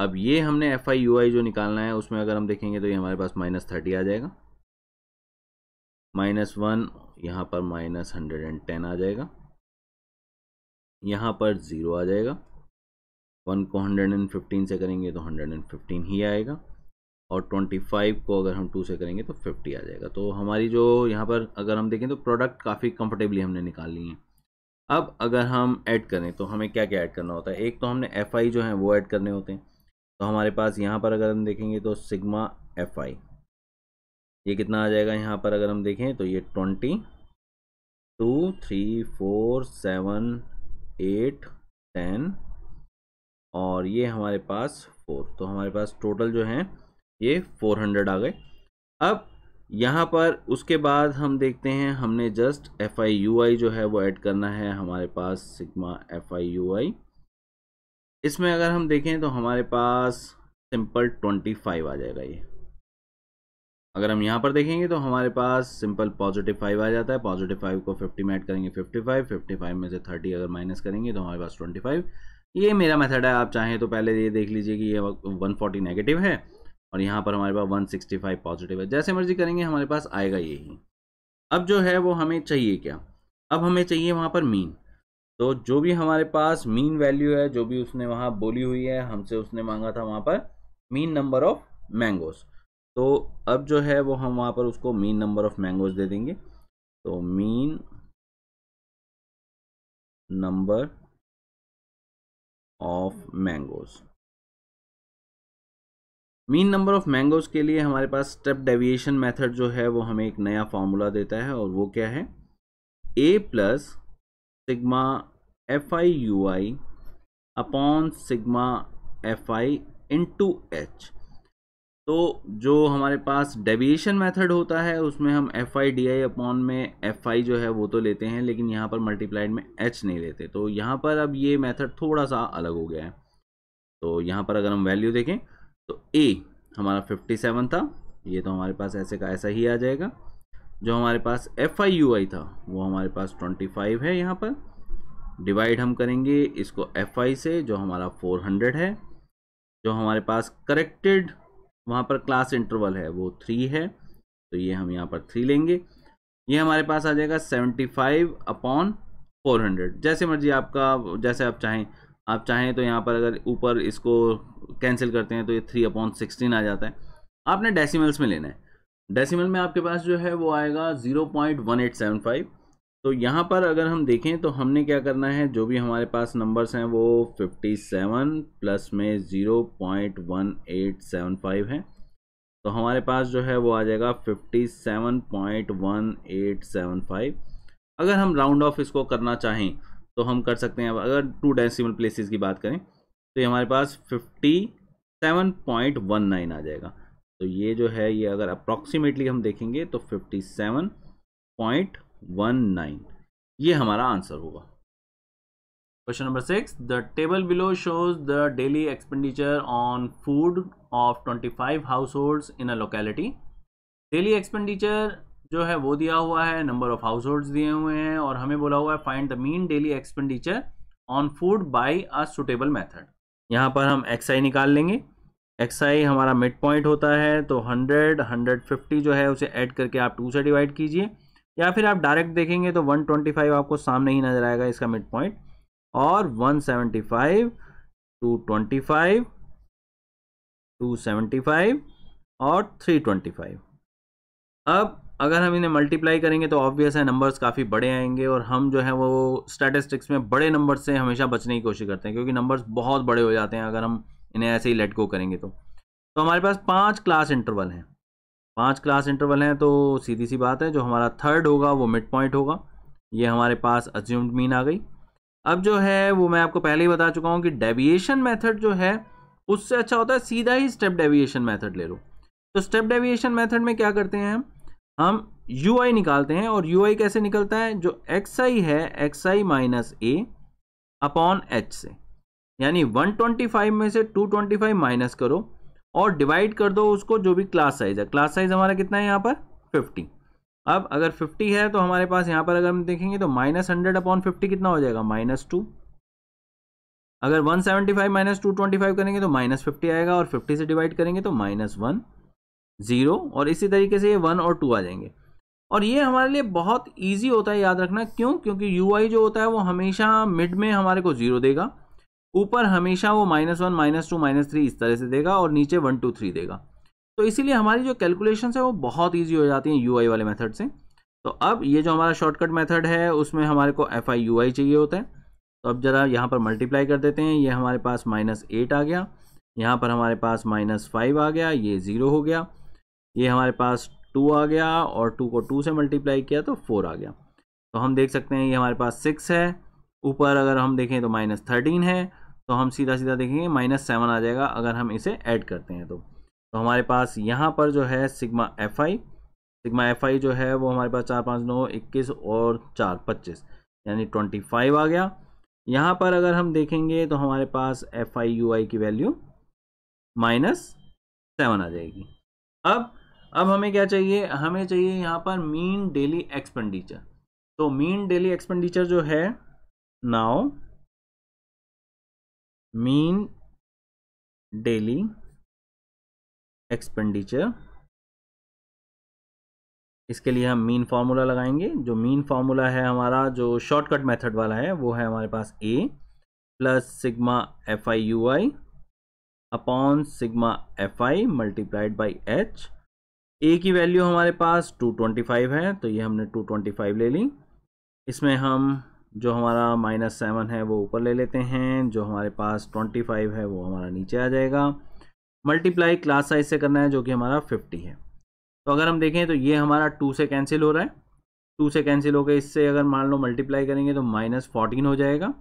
अब ये हमने एफ आई यू आई जो निकालना है उसमें अगर हम देखेंगे तो ये हमारे पास माइनस थर्टी आ जाएगा माइनस वन यहाँ पर माइनस हंड्रेड एंड टेन आ जाएगा यहाँ पर ज़ीरो आ जाएगा वन को हंड्रेड एंड फिफ्टीन से करेंगे तो हंड्रेड एंड फिफ्टीन ही आएगा और ट्वेंटी फाइव को अगर हम टू से करेंगे तो फिफ्टी आ जाएगा तो हमारी जो यहाँ पर अगर हम देखें तो प्रोडक्ट काफ़ी कंफर्टेबली हमने निकाल ली है अब अगर हम ऐड करें तो हमें क्या क्या ऐड करना होता है एक तो हमने एफ आई जो है वो ऐड करने होते हैं तो हमारे पास यहाँ पर अगर हम देखेंगे तो सिग्मा एफ आई ये कितना आ जाएगा यहाँ पर अगर हम देखें तो ये twenty two three four seven eight ten और ये हमारे पास फोर तो हमारे पास टोटल जो है ये फोर हंड्रेड आ गए अब यहाँ पर उसके बाद हम देखते हैं हमने just F I you I जो है वो ऐड करना है हमारे पास sigma F I you I इसमें अगर हम देखें तो हमारे पास सिंपल ट्वेंटी फाइव आ जाएगा ये अगर हम यहाँ पर देखेंगे तो हमारे पास सिंपल पॉजिटिव फाइव आ जाता है पॉजिटिव फाइव को फिफ्टी में ऐड करेंगे फिफ्टी फाइव फिफ्टी फाइव में से थर्टी अगर माइनस करेंगे तो हमारे पास ट्वेंटी फाइव ये मेरा मेथड है आप चाहें तो पहले ये देख लीजिए कि ये 140 नेगेटिव है और यहाँ पर हमारे पास 165 पॉजिटिव है जैसे मर्जी करेंगे हमारे पास आएगा यही अब जो है वो हमें चाहिए क्या अब हमें चाहिए वहाँ पर मीन तो जो भी हमारे पास मीन वैल्यू है जो भी उसने वहाँ बोली हुई है हमसे उसने मांगा था वहाँ पर मीन नंबर ऑफ मैंगोज तो अब जो है वो हम वहाँ पर उसको मीन नंबर ऑफ मैंगोज दे देंगे तो mean number of mangoes mean number of mangoes के लिए हमारे पास स्टेप डेविएशन मेथड जो है वो हमें एक नया फॉर्मूला देता है और वो क्या है ए plus sigma F I you I upon sigma F I into H तो जो हमारे पास डेविएशन मेथड होता है उसमें हम F I D I upon में एफ आई जो है वो तो लेते हैं लेकिन यहाँ पर मल्टीप्लाइड में एच नहीं लेते तो यहाँ पर अब ये मेथड थोड़ा सा अलग हो गया है तो यहाँ पर अगर हम वैल्यू देखें तो ए हमारा 57 था ये तो हमारे पास ऐसे का ऐसा ही आ जाएगा जो हमारे पास एफ आई यू आई था वो हमारे पास 25 है यहाँ पर डिवाइड हम करेंगे इसको एफ आई से जो हमारा 400 है जो हमारे पास करेक्टेड वहाँ पर क्लास इंटरवल है वो थ्री है तो ये हम यहाँ पर थ्री लेंगे ये हमारे पास आ जाएगा seventy five upon four hundred जैसे मर्जी आपका जैसे आप चाहें आप चाहें तो यहाँ पर अगर ऊपर इसको कैंसिल करते हैं तो ये थ्री अपॉन सिक्सटीन आ जाता है आपने डेसिमल्स में लेना है डेसिमल में आपके पास जो है वो आएगा zero point one eight seven five तो यहाँ पर अगर हम देखें तो हमने क्या करना है जो भी हमारे पास नंबर्स हैं वो 57 प्लस में 0.1875 है तो हमारे पास जो है वो आ जाएगा 57.1875 अगर हम राउंड ऑफ इसको करना चाहें तो हम कर सकते हैं अगर टू डेसिमल प्लेसेस की बात करें तो ये हमारे पास 57.19 आ जाएगा तो ये जो है ये अगर अप्रॉक्सीमेटली हम देखेंगे तो फिफ्टी वन नाइन ये हमारा आंसर होगा question number six the table below shows the daily expenditure on food of twenty five household in a locality daily expenditure जो है वो दिया हुआ है नंबर ऑफ हाउस होल्ड दिए हुए हैं और हमें बोला हुआ है find the mean daily expenditure on food by a suitable method यहाँ पर हम एक्स आई निकाल लेंगे एक्स आई हमारा मिड पॉइंट होता है तो हंड्रेड हंड्रेड फिफ्टी जो है उसे ऐड करके आप टू से डिवाइड कीजिए या फिर आप डायरेक्ट देखेंगे तो 125 आपको सामने ही नजर आएगा इसका मिड पॉइंट और 175 225 275 और 325 अब अगर हम इन्हें मल्टीप्लाई करेंगे तो ऑब्वियस है नंबर्स काफ़ी बड़े आएंगे और हम जो है वो स्टैटिस्टिक्स में बड़े नंबर से हमेशा बचने की कोशिश करते हैं क्योंकि नंबर्स बहुत बड़े हो जाते हैं अगर हम इन्हें ऐसे ही लेट गो करेंगे तो तो हमारे पास पांच क्लास इंटरवल हैं पांच क्लास इंटरवल हैं तो सीधी सी बात है जो हमारा थर्ड होगा वो मिड पॉइंट होगा ये हमारे पास अज्यूम्ड मीन आ गई अब जो है वो मैं आपको पहले ही बता चुका हूँ कि डेविएशन मेथड जो है उससे अच्छा होता है सीधा ही स्टेप डेविएशन मेथड ले लो तो स्टेप डेविएशन मेथड में क्या करते हैं हम हम यू आई निकालते हैं और यू आई कैसे निकलता है जो एक्स आई है एक्स आई माइनस ए अपॉन एच से यानी 125 में से 225 माइनस करो और डिवाइड कर दो उसको जो भी क्लास साइज है क्लास साइज हमारा कितना है यहाँ पर फिफ्टी अब अगर फिफ्टी है तो हमारे पास यहाँ पर अगर हम देखेंगे तो माइनस हंड्रेड अपॉन फिफ्टी कितना हो जाएगा माइनस टू अगर one seventy five minus two twenty five करेंगे तो माइनस फिफ्टी आएगा और फिफ्टी से डिवाइड करेंगे तो माइनस वन ज़ीरो और इसी तरीके से ये वन और टू आ जाएंगे और ये हमारे लिए बहुत ईजी होता है याद रखना क्यों क्योंकि यू जो होता है वो हमेशा मिड में हमारे को ज़ीरो देगा ऊपर हमेशा वो minus one minus two minus three इस तरह से देगा और नीचे वन टू थ्री देगा तो इसीलिए हमारी जो कैलकुलेशन है वो बहुत ईजी हो जाती है यू वाले मेथड से तो अब ये जो हमारा शॉर्टकट मेथड है उसमें हमारे को एफ आई यू आई चाहिए होता है तो अब ज़रा यहाँ पर मल्टीप्लाई कर देते हैं ये हमारे पास माइनस एट आ गया यहाँ पर हमारे पास माइनस फाइव आ गया ये ज़ीरो हो गया ये हमारे पास टू आ गया और टू को टू से मल्टीप्लाई किया तो फोर आ गया तो हम देख सकते हैं ये हमारे पास सिक्स है ऊपर अगर हम देखें तो माइनस थर्टीन है तो हम सीधा सीधा देखेंगे माइनस सेवन आ जाएगा अगर हम इसे ऐड करते हैं तो तो हमारे पास यहाँ पर जो है sigma F I sigma F I जो है वो हमारे पास चार पाँच नौ इक्कीस और चार पच्चीस यानी ट्वेंटी फाइव आ गया यहाँ पर अगर हम देखेंगे तो हमारे पास एफ आई यू आई की वैल्यू माइनस सेवन आ जाएगी अब अब हमें क्या चाहिए हमें चाहिए यहाँ पर मीन डेली एक्सपेंडिचर तो मीन डेली एक्सपेंडिचर जो है नाउ mean daily एक्सपेंडिचर इसके लिए हम मीन फार्मूला लगाएंगे जो मीन फार्मूला है हमारा जो शॉर्टकट मेथड वाला है वो है हमारे पास A plus sigma F I you I upon sigma F I multiplied by H A की वैल्यू हमारे पास 225 है तो ये हमने 225 ले ली इसमें हम जो हमारा माइनस सेवन है वो ऊपर ले लेते हैं जो हमारे पास ट्वेंटी फाइव है वो हमारा नीचे आ जाएगा मल्टीप्लाई क्लास साइज से करना है जो कि हमारा फिफ्टी है तो अगर हम देखें तो ये हमारा टू से कैंसिल हो रहा है टू से कैंसिल हो इससे अगर मान लो मल्टीप्लाई करेंगे तो माइनस फोर्टीन हो जाएगा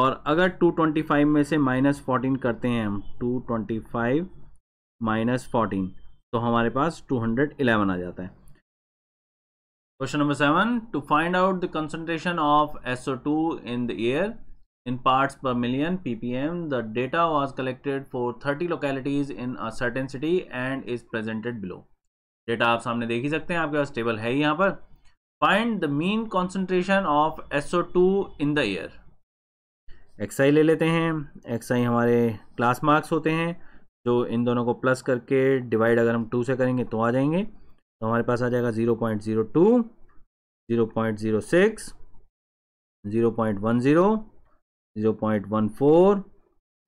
और अगर टू ट्वेंटी फाइव में से माइनस फोर्टीन करते हैं हम two twenty five minus fourteen तो हमारे पास टू हंड्रेड इलेवन आ जाता है question number seven to find out the concentration of SO two in the air in parts per million PPM the data was collected for thirty localities in a certain city and is presented below data आप सामने देख ही सकते हैं आपके पास table है ही यहाँ पर find the mean concentration of SO two in the air X I ले लेते हैं एक्स आई हमारे क्लास मार्क्स होते हैं जो इन दोनों को प्लस करके डिवाइड अगर हम टू से करेंगे तो आ जाएंगे तो हमारे पास आ जाएगा zero point zero two zero point zero six zero point one zero zero point one four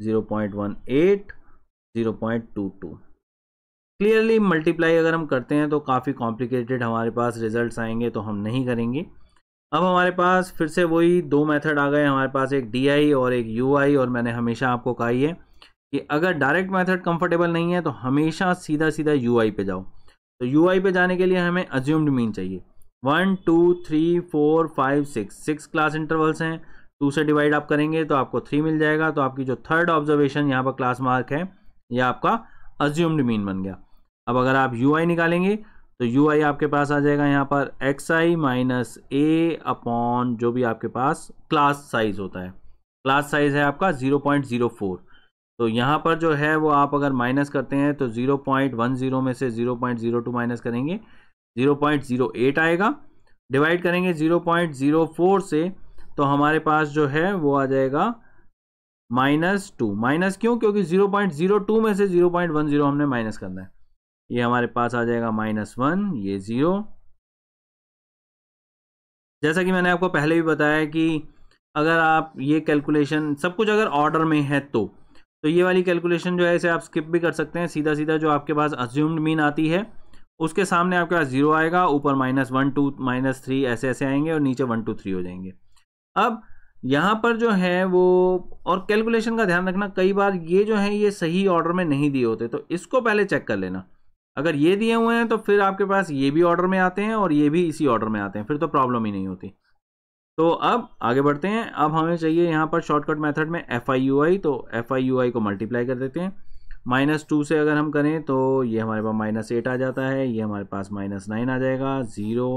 zero point one eight zero point two two clearly multiply अगर हम करते हैं तो काफ़ी कॉम्प्लिकेटेड हमारे पास रिजल्ट्स आएंगे तो हम नहीं करेंगे अब हमारे पास फिर से वही दो मेथड आ गए हमारे पास एक डी और एक यू और मैंने हमेशा आपको कहा है कि अगर डायरेक्ट मेथड कंफर्टेबल नहीं है तो हमेशा सीधा सीधा यू पे जाओ तो यू पे जाने के लिए हमें अज्यूम्ड मीन चाहिए one two three four five six six class intervals हैं टू से डिवाइड आप करेंगे तो आपको थ्री मिल जाएगा तो आपकी जो थर्ड ऑब्जर्वेशन यहाँ पर क्लास मार्क है यह आपका अज्यूम्ड मीन बन गया अब अगर आप यू निकालेंगे तो यू आपके पास आ जाएगा यहाँ पर एक्स आई माइनस ए अपॉन जो भी आपके पास क्लास साइज होता है क्लास साइज है आपका जीरो पॉइंट जीरो फोर तो यहाँ पर जो है वो आप अगर माइनस करते हैं तो ज़ीरो पॉइंट वन ज़ीरो में से zero point zero two minus करेंगे ज़ीरो पॉइंट ज़ीरो एट आएगा डिवाइड करेंगे ज़ीरो पॉइंट ज़ीरो फोर से तो हमारे पास जो है वो आ जाएगा माइनस टू माइनस क्यों क्योंकि ज़ीरो पॉइंट ज़ीरो टू में से ज़ीरो पॉइंट वन ज़ीरो हमने माइनस करना है ये हमारे पास आ जाएगा माइनस वन ये ज़ीरो जैसा कि मैंने आपको पहले भी बताया कि अगर आप ये कैलकुलेशन सब कुछ अगर ऑर्डर में है तो तो ये वाली कैलकुलेशन जो है इसे आप स्किप भी कर सकते हैं सीधा सीधा जो आपके पास अज्यूम्ड मीन आती है उसके सामने आपके पास जीरो आएगा ऊपर minus one two minus three ऐसे ऐसे आएंगे और नीचे वन टू थ्री हो जाएंगे अब यहाँ पर जो है वो और कैलकुलेशन का ध्यान रखना कई बार ये जो है ये सही ऑर्डर में नहीं दिए होते तो इसको पहले चेक कर लेना अगर ये दिए हुए हैं तो फिर आपके पास ये भी ऑर्डर में आते हैं और ये भी इसी ऑर्डर में आते हैं फिर तो प्रॉब्लम ही नहीं होती तो अब आगे बढ़ते हैं अब हमें चाहिए यहाँ पर शॉर्टकट मेथड में एफ आई यू आई तो एफ आई यू आई को मल्टीप्लाई कर देते हैं माइनस टू से अगर हम करें तो ये हमारे पास माइनस एट आ जाता है ये हमारे पास माइनस नाइन आ जाएगा ज़ीरो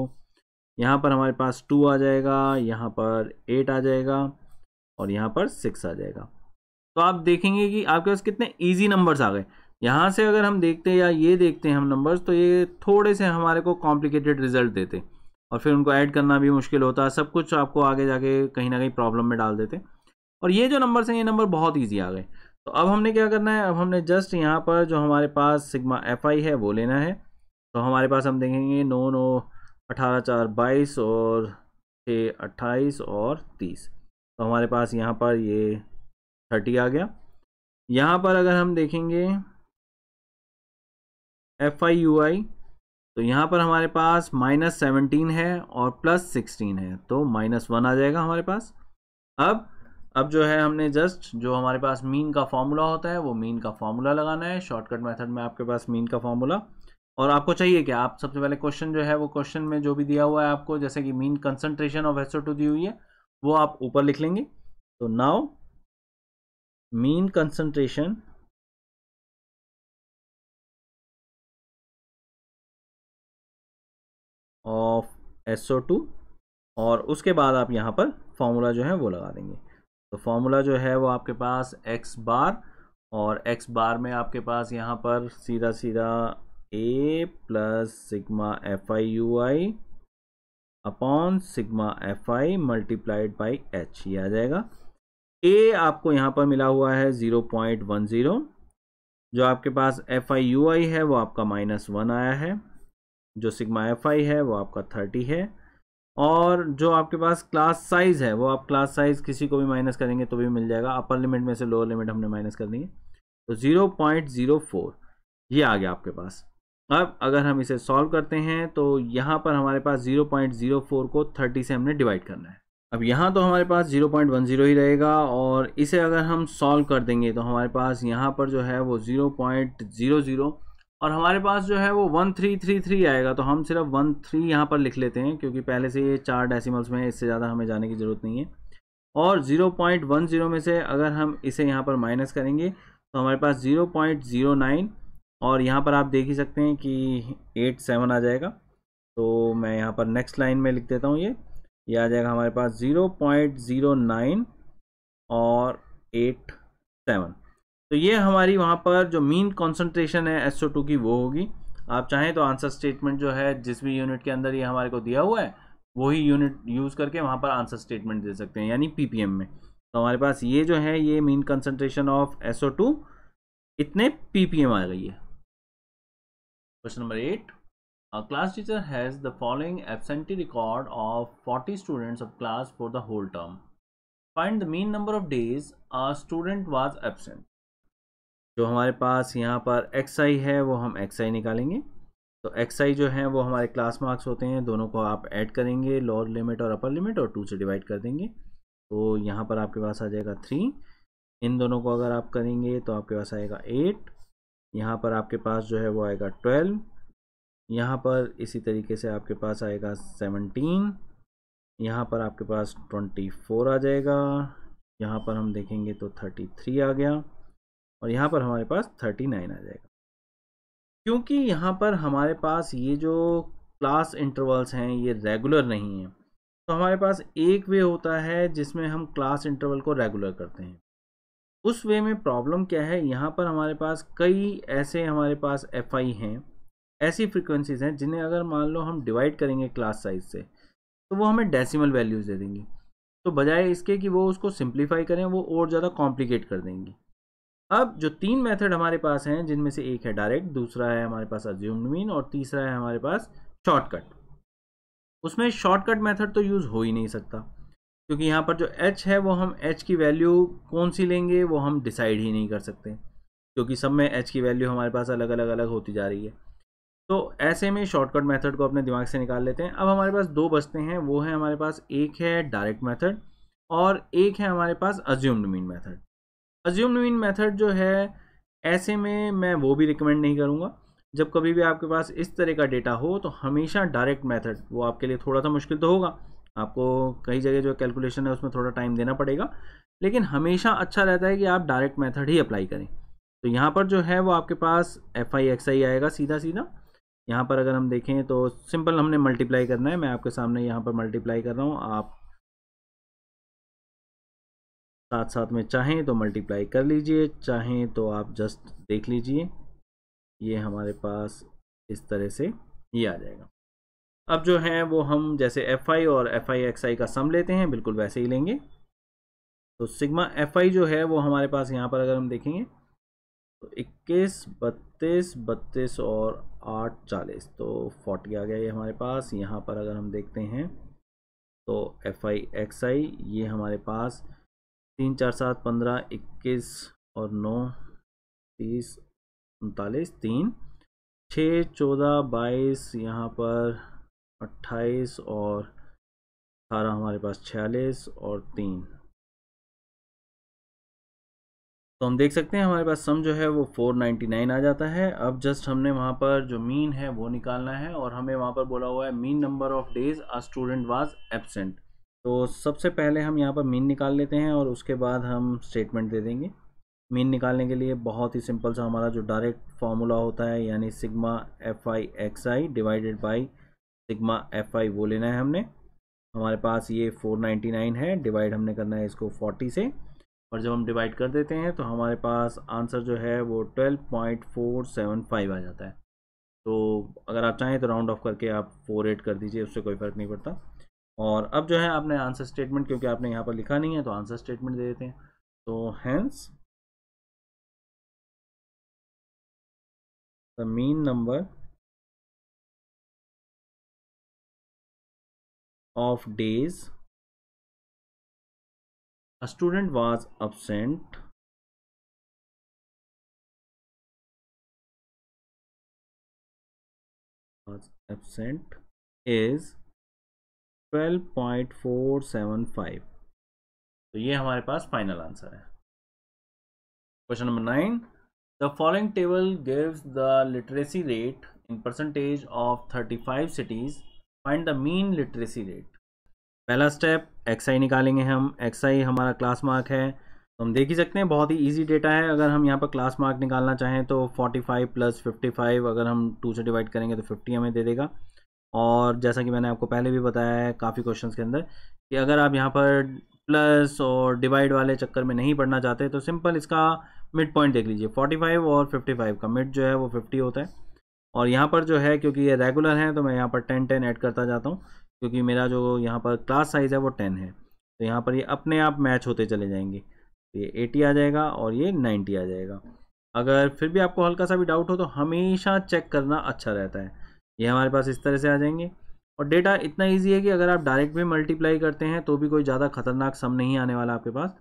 यहाँ पर हमारे पास टू आ जाएगा यहाँ पर एट आ जाएगा और यहाँ पर सिक्स आ जाएगा तो आप देखेंगे कि आपके पास कितने ईजी नंबर्स आ गए यहाँ से अगर हम देखते हैं या ये देखते हैं हम नंबर्स तो ये थोड़े से हमारे को कॉम्प्लिकेटेड रिजल्ट देते हैं और फिर उनको ऐड करना भी मुश्किल होता है सब कुछ आपको आगे जाके कहीं ना कहीं प्रॉब्लम में डाल देते और ये जो नंबर्स हैं ये नंबर बहुत ईजी आ गए तो अब हमने क्या करना है अब हमने जस्ट यहाँ पर जो हमारे पास सिग्मा एफ आई है वो लेना है तो हमारे पास हम देखेंगे नौ नौ अठारह चार बाईस और छः अट्ठाईस और तीस तो हमारे पास यहाँ पर ये थर्टी आ गया यहाँ पर अगर हम देखेंगे एफ आई यू आई तो यहाँ पर हमारे पास माइनस सेवनटीन है और प्लस सिक्सटीन है तो माइनस वन आ जाएगा हमारे पास अब अब जो है हमने जस्ट जो हमारे पास मीन का फॉर्मूला होता है वो मीन का फॉर्मूला लगाना है शॉर्टकट मेथड में आपके पास मीन का फॉर्मूला और आपको चाहिए क्या आप सबसे पहले क्वेश्चन जो है वो क्वेश्चन में जो भी दिया हुआ है आपको जैसे कि mean concentration of SO two दी हुई है वो आप ऊपर लिख लेंगे तो now mean concentration of SO2 और उसके बाद आप यहाँ पर फार्मूला जो है वो लगा देंगे तो फार्मूला जो है वो आपके पास x बार और x बार में आपके पास यहाँ पर सीधा सीधा a plus sigma F I you I upon sigma F I multiplied by H ये आ जाएगा ए आपको यहाँ पर मिला हुआ है ज़ीरो पॉइंट वन ज़ीरो जो आपके पास एफ आई यू आई है वो आपका माइनस वन आया है जो सिग्मा एफ आई है वो आपका थर्टी है और जो आपके पास क्लास साइज़ है वो आप क्लास साइज़ किसी को भी माइनस करेंगे तो भी मिल जाएगा अपर लिमिट में से लोअर लिमिट हमने माइनस कर देंगे तो ज़ीरो पॉइंट ज़ीरो फोर ये आ गया आपके पास अब अगर हम इसे सॉल्व करते हैं तो यहाँ पर हमारे पास ज़ीरो पॉइंट ज़ीरो फोर को थर्टी से हमने डिवाइड करना है अब यहाँ तो हमारे पास ज़ीरो पॉइंट वन ज़ीरो ही रहेगा और इसे अगर हम सॉल्व कर देंगे तो हमारे पास यहाँ पर जो है वो ज़ीरो पॉइंट ज़ीरो ज़ीरो और हमारे पास जो है वो वन थ्री थ्री थ्री आएगा तो हम सिर्फ वन थ्री यहाँ पर लिख लेते हैं क्योंकि पहले से ये चार डेसिमल्स में इससे ज़्यादा हमें जाने की ज़रूरत नहीं है और ज़ीरो पॉइंट वन ज़ीरो में से अगर हम इसे यहाँ पर माइनस करेंगे तो हमारे पास ज़ीरो पॉइंट ज़ीरो नाइन और यहाँ पर आप देख ही सकते हैं कि एट सेवन आ जाएगा तो मैं यहाँ पर नेक्स्ट लाइन में लिख देता हूँ ये ये आ जाएगा हमारे पास ज़ीरो पॉइंट ज़ीरो नाइन और एट सेवन तो ये हमारी वहाँ पर जो मीन कॉन्सेंट्रेशन है एस की वो होगी आप चाहें तो आंसर स्टेटमेंट जो है जिस भी यूनिट के अंदर ये हमारे को दिया हुआ है वही यूनिट यूज़ करके वहाँ पर आंसर स्टेटमेंट दे सकते हैं यानी पीपीएम में तो हमारे पास ये जो है ये मीन कंसनट्रेशन ऑफ एस इतने पीपीएम आ गई है question number eight class teacher has the following absentee record of of 40 students of class for the whole term find the mean number of days a student was absent जो हमारे पास यहाँ पर X I है वो हम x आई निकालेंगे तो एक्स आई जो है वो हमारे क्लास मार्क्स होते हैं दोनों को आप ऐड करेंगे लोअर लिमिट और अपर लिमिट और टू से डिवाइड कर देंगे तो यहाँ पर आपके पास आ जाएगा थ्री इन दोनों को अगर आप करेंगे तो आपके पास आएगा एट यहाँ पर आपके पास जो है वो आएगा ट्वेल्व यहाँ पर इसी तरीके से आपके पास आएगा सेवनटीन यहाँ पर आपके पास ट्वेंटी फोर आ जाएगा यहाँ पर हम देखेंगे तो थर्टी थ्री आ गया और यहाँ पर हमारे पास थर्टी नाइन आ जाएगा क्योंकि यहाँ पर हमारे पास ये जो क्लास इंटरवल्स हैं ये रेगुलर नहीं है तो हमारे पास एक वे होता है जिसमें हम क्लास इंटरवल को रेगुलर करते हैं उस वे में प्रॉब्लम क्या है यहाँ पर हमारे पास कई ऐसे हमारे पास एफ आई हैं ऐसी फ्रिक्वेंसीज हैं जिन्हें अगर मान लो हम डिवाइड करेंगे क्लास साइज से तो वो हमें डेसिमल वैल्यूज़ दे देंगी तो बजाय इसके कि वो उसको सिंप्लीफाई करें वो और ज़्यादा कॉम्प्लिकेट कर देंगी अब जो तीन मेथड हमारे पास हैं जिनमें से एक है डायरेक्ट दूसरा है हमारे पास अज्यूम्ड मीन और तीसरा है हमारे पास शॉर्टकट उसमें शॉर्टकट मेथड तो यूज़ हो ही नहीं सकता क्योंकि यहाँ पर जो h है वो हम h की वैल्यू कौन सी लेंगे वो हम डिसाइड ही नहीं कर सकते क्योंकि सब में h की वैल्यू हमारे पास अलग अलग अलग होती जा रही है तो ऐसे में शॉर्टकट मेथड को अपने दिमाग से निकाल लेते हैं अब हमारे पास दो बचते हैं वो है हमारे पास एक है डायरेक्ट मेथड और एक है हमारे पास assumed mean method assume mean method जो है ऐसे में मैं वो भी रिकमेंड नहीं करूँगा जब कभी भी आपके पास इस तरह का डेटा हो तो हमेशा डायरेक्ट मेथड वो आपके लिए थोड़ा सा मुश्किल तो होगा आपको कई जगह जो कैलकुलेशन है उसमें थोड़ा टाइम देना पड़ेगा लेकिन हमेशा अच्छा रहता है कि आप डायरेक्ट मेथड ही अप्लाई करें तो यहाँ पर जो है वो आपके पास एफ आई एक्स आई आएगा सीधा सीधा यहाँ पर अगर हम देखें तो सिंपल हमने मल्टीप्लाई करना है मैं आपके सामने यहाँ पर मल्टीप्लाई कर रहा हूँ आप साथ साथ में चाहें तो मल्टीप्लाई कर लीजिए चाहें तो आप जस्ट देख लीजिए ये हमारे पास इस तरह से ये आ जाएगा अब जो है वो हम जैसे एफ आई और एफ आई एक्स आई का सम लेते हैं बिल्कुल वैसे ही लेंगे तो सिग्मा एफ आई जो है वो हमारे पास यहाँ पर अगर हम देखेंगे तो इक्कीस बत्तीस बत्तीस और आठ चालीस तो फोर्टी आ गया ये हमारे पास यहाँ पर अगर हम देखते हैं तो एफ आई एक्स आई ये हमारे पास तीन चार सात पंद्रह इक्कीस और नौ तीस उनतालीस तीन छः चौदह बाईस यहाँ पर अट्ठाईस और अठारह हमारे पास छियालीस और तीन तो हम देख सकते हैं हमारे पास सम जो है वो 499 आ जाता है अब जस्ट हमने वहाँ पर जो मीन है वो निकालना है और हमें वहाँ पर बोला हुआ है mean number of days a student was absent तो सबसे पहले हम यहाँ पर मीन निकाल लेते हैं और उसके बाद हम स्टेटमेंट दे देंगे मीन निकालने के लिए बहुत ही सिंपल सा हमारा जो डायरेक्ट फार्मूला होता है यानी sigma F I x i divided by sigma F i वो लेना है हमने हमारे पास ये फोर नाइन्टी नाइन है डिवाइड हमने करना है इसको फोर्टी से और जब हम डिवाइड कर देते हैं तो हमारे पास आंसर जो है वो twelve point four seven five आ जाता है तो अगर आप चाहें तो राउंड ऑफ करके आप फोर कर दीजिए उससे कोई फ़र्क नहीं पड़ता और अब जो है आपने आंसर स्टेटमेंट क्योंकि आपने यहाँ पर लिखा नहीं है तो आंसर स्टेटमेंट दे देते हैं तो hence the mean number of days a student was absent was absent is 12.475 तो ये हमारे पास फाइनल आंसर है question number nine the following table gives the literacy rate in percentage of 35 cities find the mean literacy rate पहला step x i निकालेंगे हम XI हमारा class mark है तो हम देख ही सकते हैं बहुत ही इजी डेटा है अगर हम यहाँ पर क्लास मार्क निकालना चाहें तो 45 प्लस फाइव अगर हम टू से डिवाइड करेंगे तो 50 हमें दे देगा और जैसा कि मैंने आपको पहले भी बताया है काफ़ी क्वेश्चंस के अंदर कि अगर आप यहाँ पर प्लस और डिवाइड वाले चक्कर में नहीं पढ़ना चाहते तो सिंपल इसका मिड पॉइंट देख लीजिए 45 और 55 का मिड जो है वो 50 होता है और यहाँ पर जो है क्योंकि ये रेगुलर हैं तो मैं यहाँ पर 10 10 ऐड करता जाता हूँ क्योंकि मेरा जो यहाँ पर क्लास साइज़ है वो टेन है तो यहाँ पर ये अपने आप मैच होते चले जाएंगे तो ये एटी आ जाएगा और ये नाइन्टी आ जाएगा अगर फिर भी आपको हल्का सा भी डाउट हो तो हमेशा चेक करना अच्छा रहता है ये हमारे पास इस तरह से आ जाएंगे और डेटा इतना ईजी है कि अगर आप डायरेक्ट भी मल्टीप्लाई करते हैं तो भी कोई ज़्यादा खतरनाक सम नहीं आने वाला आपके पास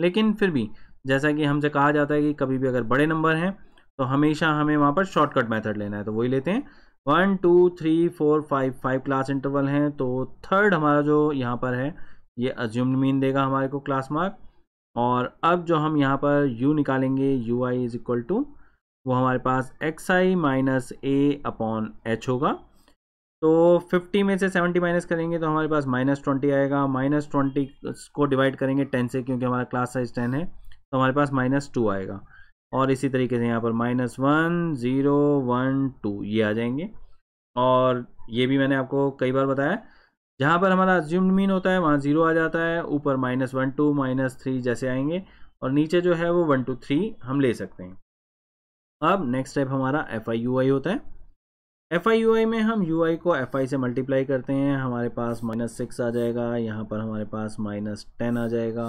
लेकिन फिर भी जैसा कि हमसे कहा जाता है कि कभी भी अगर बड़े नंबर हैं तो हमेशा हमें वहाँ पर शॉर्टकट मेथड लेना है तो वही लेते हैं one two three four five five class interval हैं तो थर्ड हमारा जो यहाँ पर है ये अज्यूम्ड मीन देगा हमारे को क्लास मार्क और अब जो हम यहाँ पर यू निकालेंगे u i is equal to वो हमारे पास एक्स आई माइनस ए अपॉन एच होगा तो 50 में से 70 माइनस करेंगे तो हमारे पास माइनस ट्वेंटी आएगा माइनस ट्वेंटी को डिवाइड करेंगे 10 से क्योंकि हमारा क्लास साइज 10 है तो हमारे पास माइनस टू आएगा और इसी तरीके से यहाँ पर minus one zero one two ये आ जाएंगे और ये भी मैंने आपको कई बार बताया जहाँ पर हमारा ज्यूम्ड मीन होता है वहाँ ज़ीरो आ जाता है ऊपर minus one two minus three जैसे आएंगे और नीचे जो है वो वन टू थ्री हम ले सकते हैं अब नेक्स्ट स्टेप हमारा एफ आई यू आई होता है एफ आई यू आई में हम यू आई को एफ आई से मल्टीप्लाई करते हैं हमारे पास माइनस सिक्स आ जाएगा यहाँ पर हमारे पास माइनस टेन आ जाएगा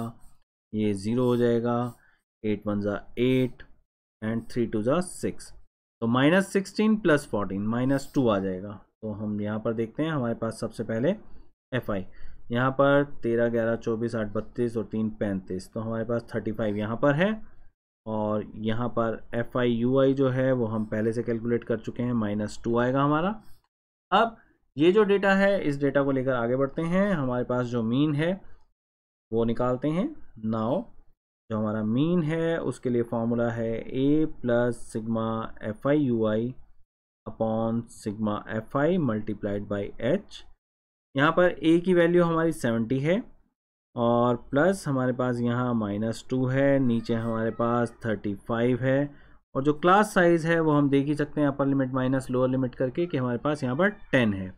ये ज़ीरो हो जाएगा एट वन ज़ा एट एंड थ्री टू ज़ा सिक्स तो minus sixteen plus fourteen minus two आ जाएगा तो हम यहाँ पर देखते हैं हमारे पास सबसे पहले एफ आई यहाँ पर तेरह ग्यारह चौबीस आठ बत्तीस और तीन पैंतीस तो हमारे पास थर्टी फाइव यहाँ पर है और यहाँ पर एफ आई यू आई जो है वो हम पहले से कैलकुलेट कर चुके हैं माइनस टू आएगा हमारा अब ये जो डेटा है इस डेटा को लेकर आगे बढ़ते हैं हमारे पास जो मीन है वो निकालते हैं नाव जो हमारा मीन है उसके लिए फॉर्मूला है ए plus sigma F I you I upon sigma F I multiplied by h यहाँ पर ए की वैल्यू हमारी सेवेंटी है और प्लस हमारे पास यहाँ माइनस टू है नीचे हमारे पास थर्टी फाइव है और जो क्लास साइज़ है वो हम देख ही सकते हैं upper limit minus lower limit करके कि हमारे पास यहाँ पर टेन है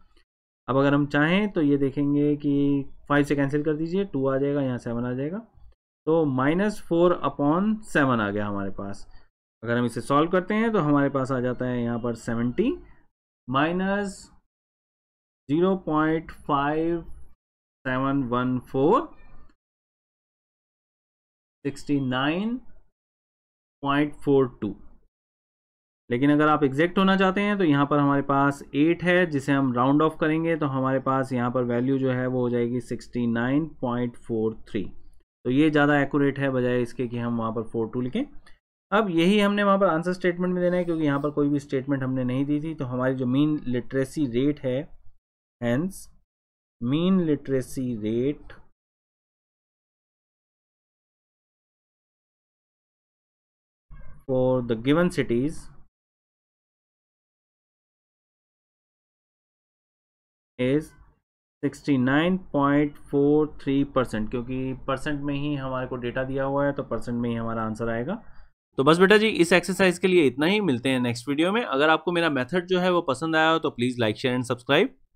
अब अगर हम चाहें तो ये देखेंगे कि फाइव से कैंसिल कर दीजिए टू आ जाएगा यहाँ सेवन आ जाएगा तो माइनस फोर अपॉन सेवन आ गया हमारे पास अगर हम इसे सॉल्व करते हैं तो हमारे पास आ जाता है यहाँ पर seventy minus zero point five seven one four 69.42 लेकिन अगर आप एग्जैक्ट होना चाहते हैं तो यहाँ पर हमारे पास 8 है जिसे हम राउंड ऑफ करेंगे तो हमारे पास यहाँ पर वैल्यू जो है वो हो जाएगी 69.43 तो ये ज़्यादा एक्यूरेट है बजाय इसके कि हम वहाँ पर 42 लिखें अब यही हमने वहाँ पर आंसर स्टेटमेंट में देना है क्योंकि यहाँ पर कोई भी स्टेटमेंट हमने नहीं दी थी तो हमारी जो मीन लिटरेसी रेट है hence mean literacy rate for the given cities is 69.43 percent क्योंकि परसेंट में ही हमारे को डेटा दिया हुआ है तो परसेंट में ही हमारा आंसर आएगा तो बस बेटा जी इस एक्सरसाइज के लिए इतना ही मिलते हैं नेक्स्ट वीडियो में अगर आपको मेरा मेथड जो है वो पसंद आया हो तो please like share and subscribe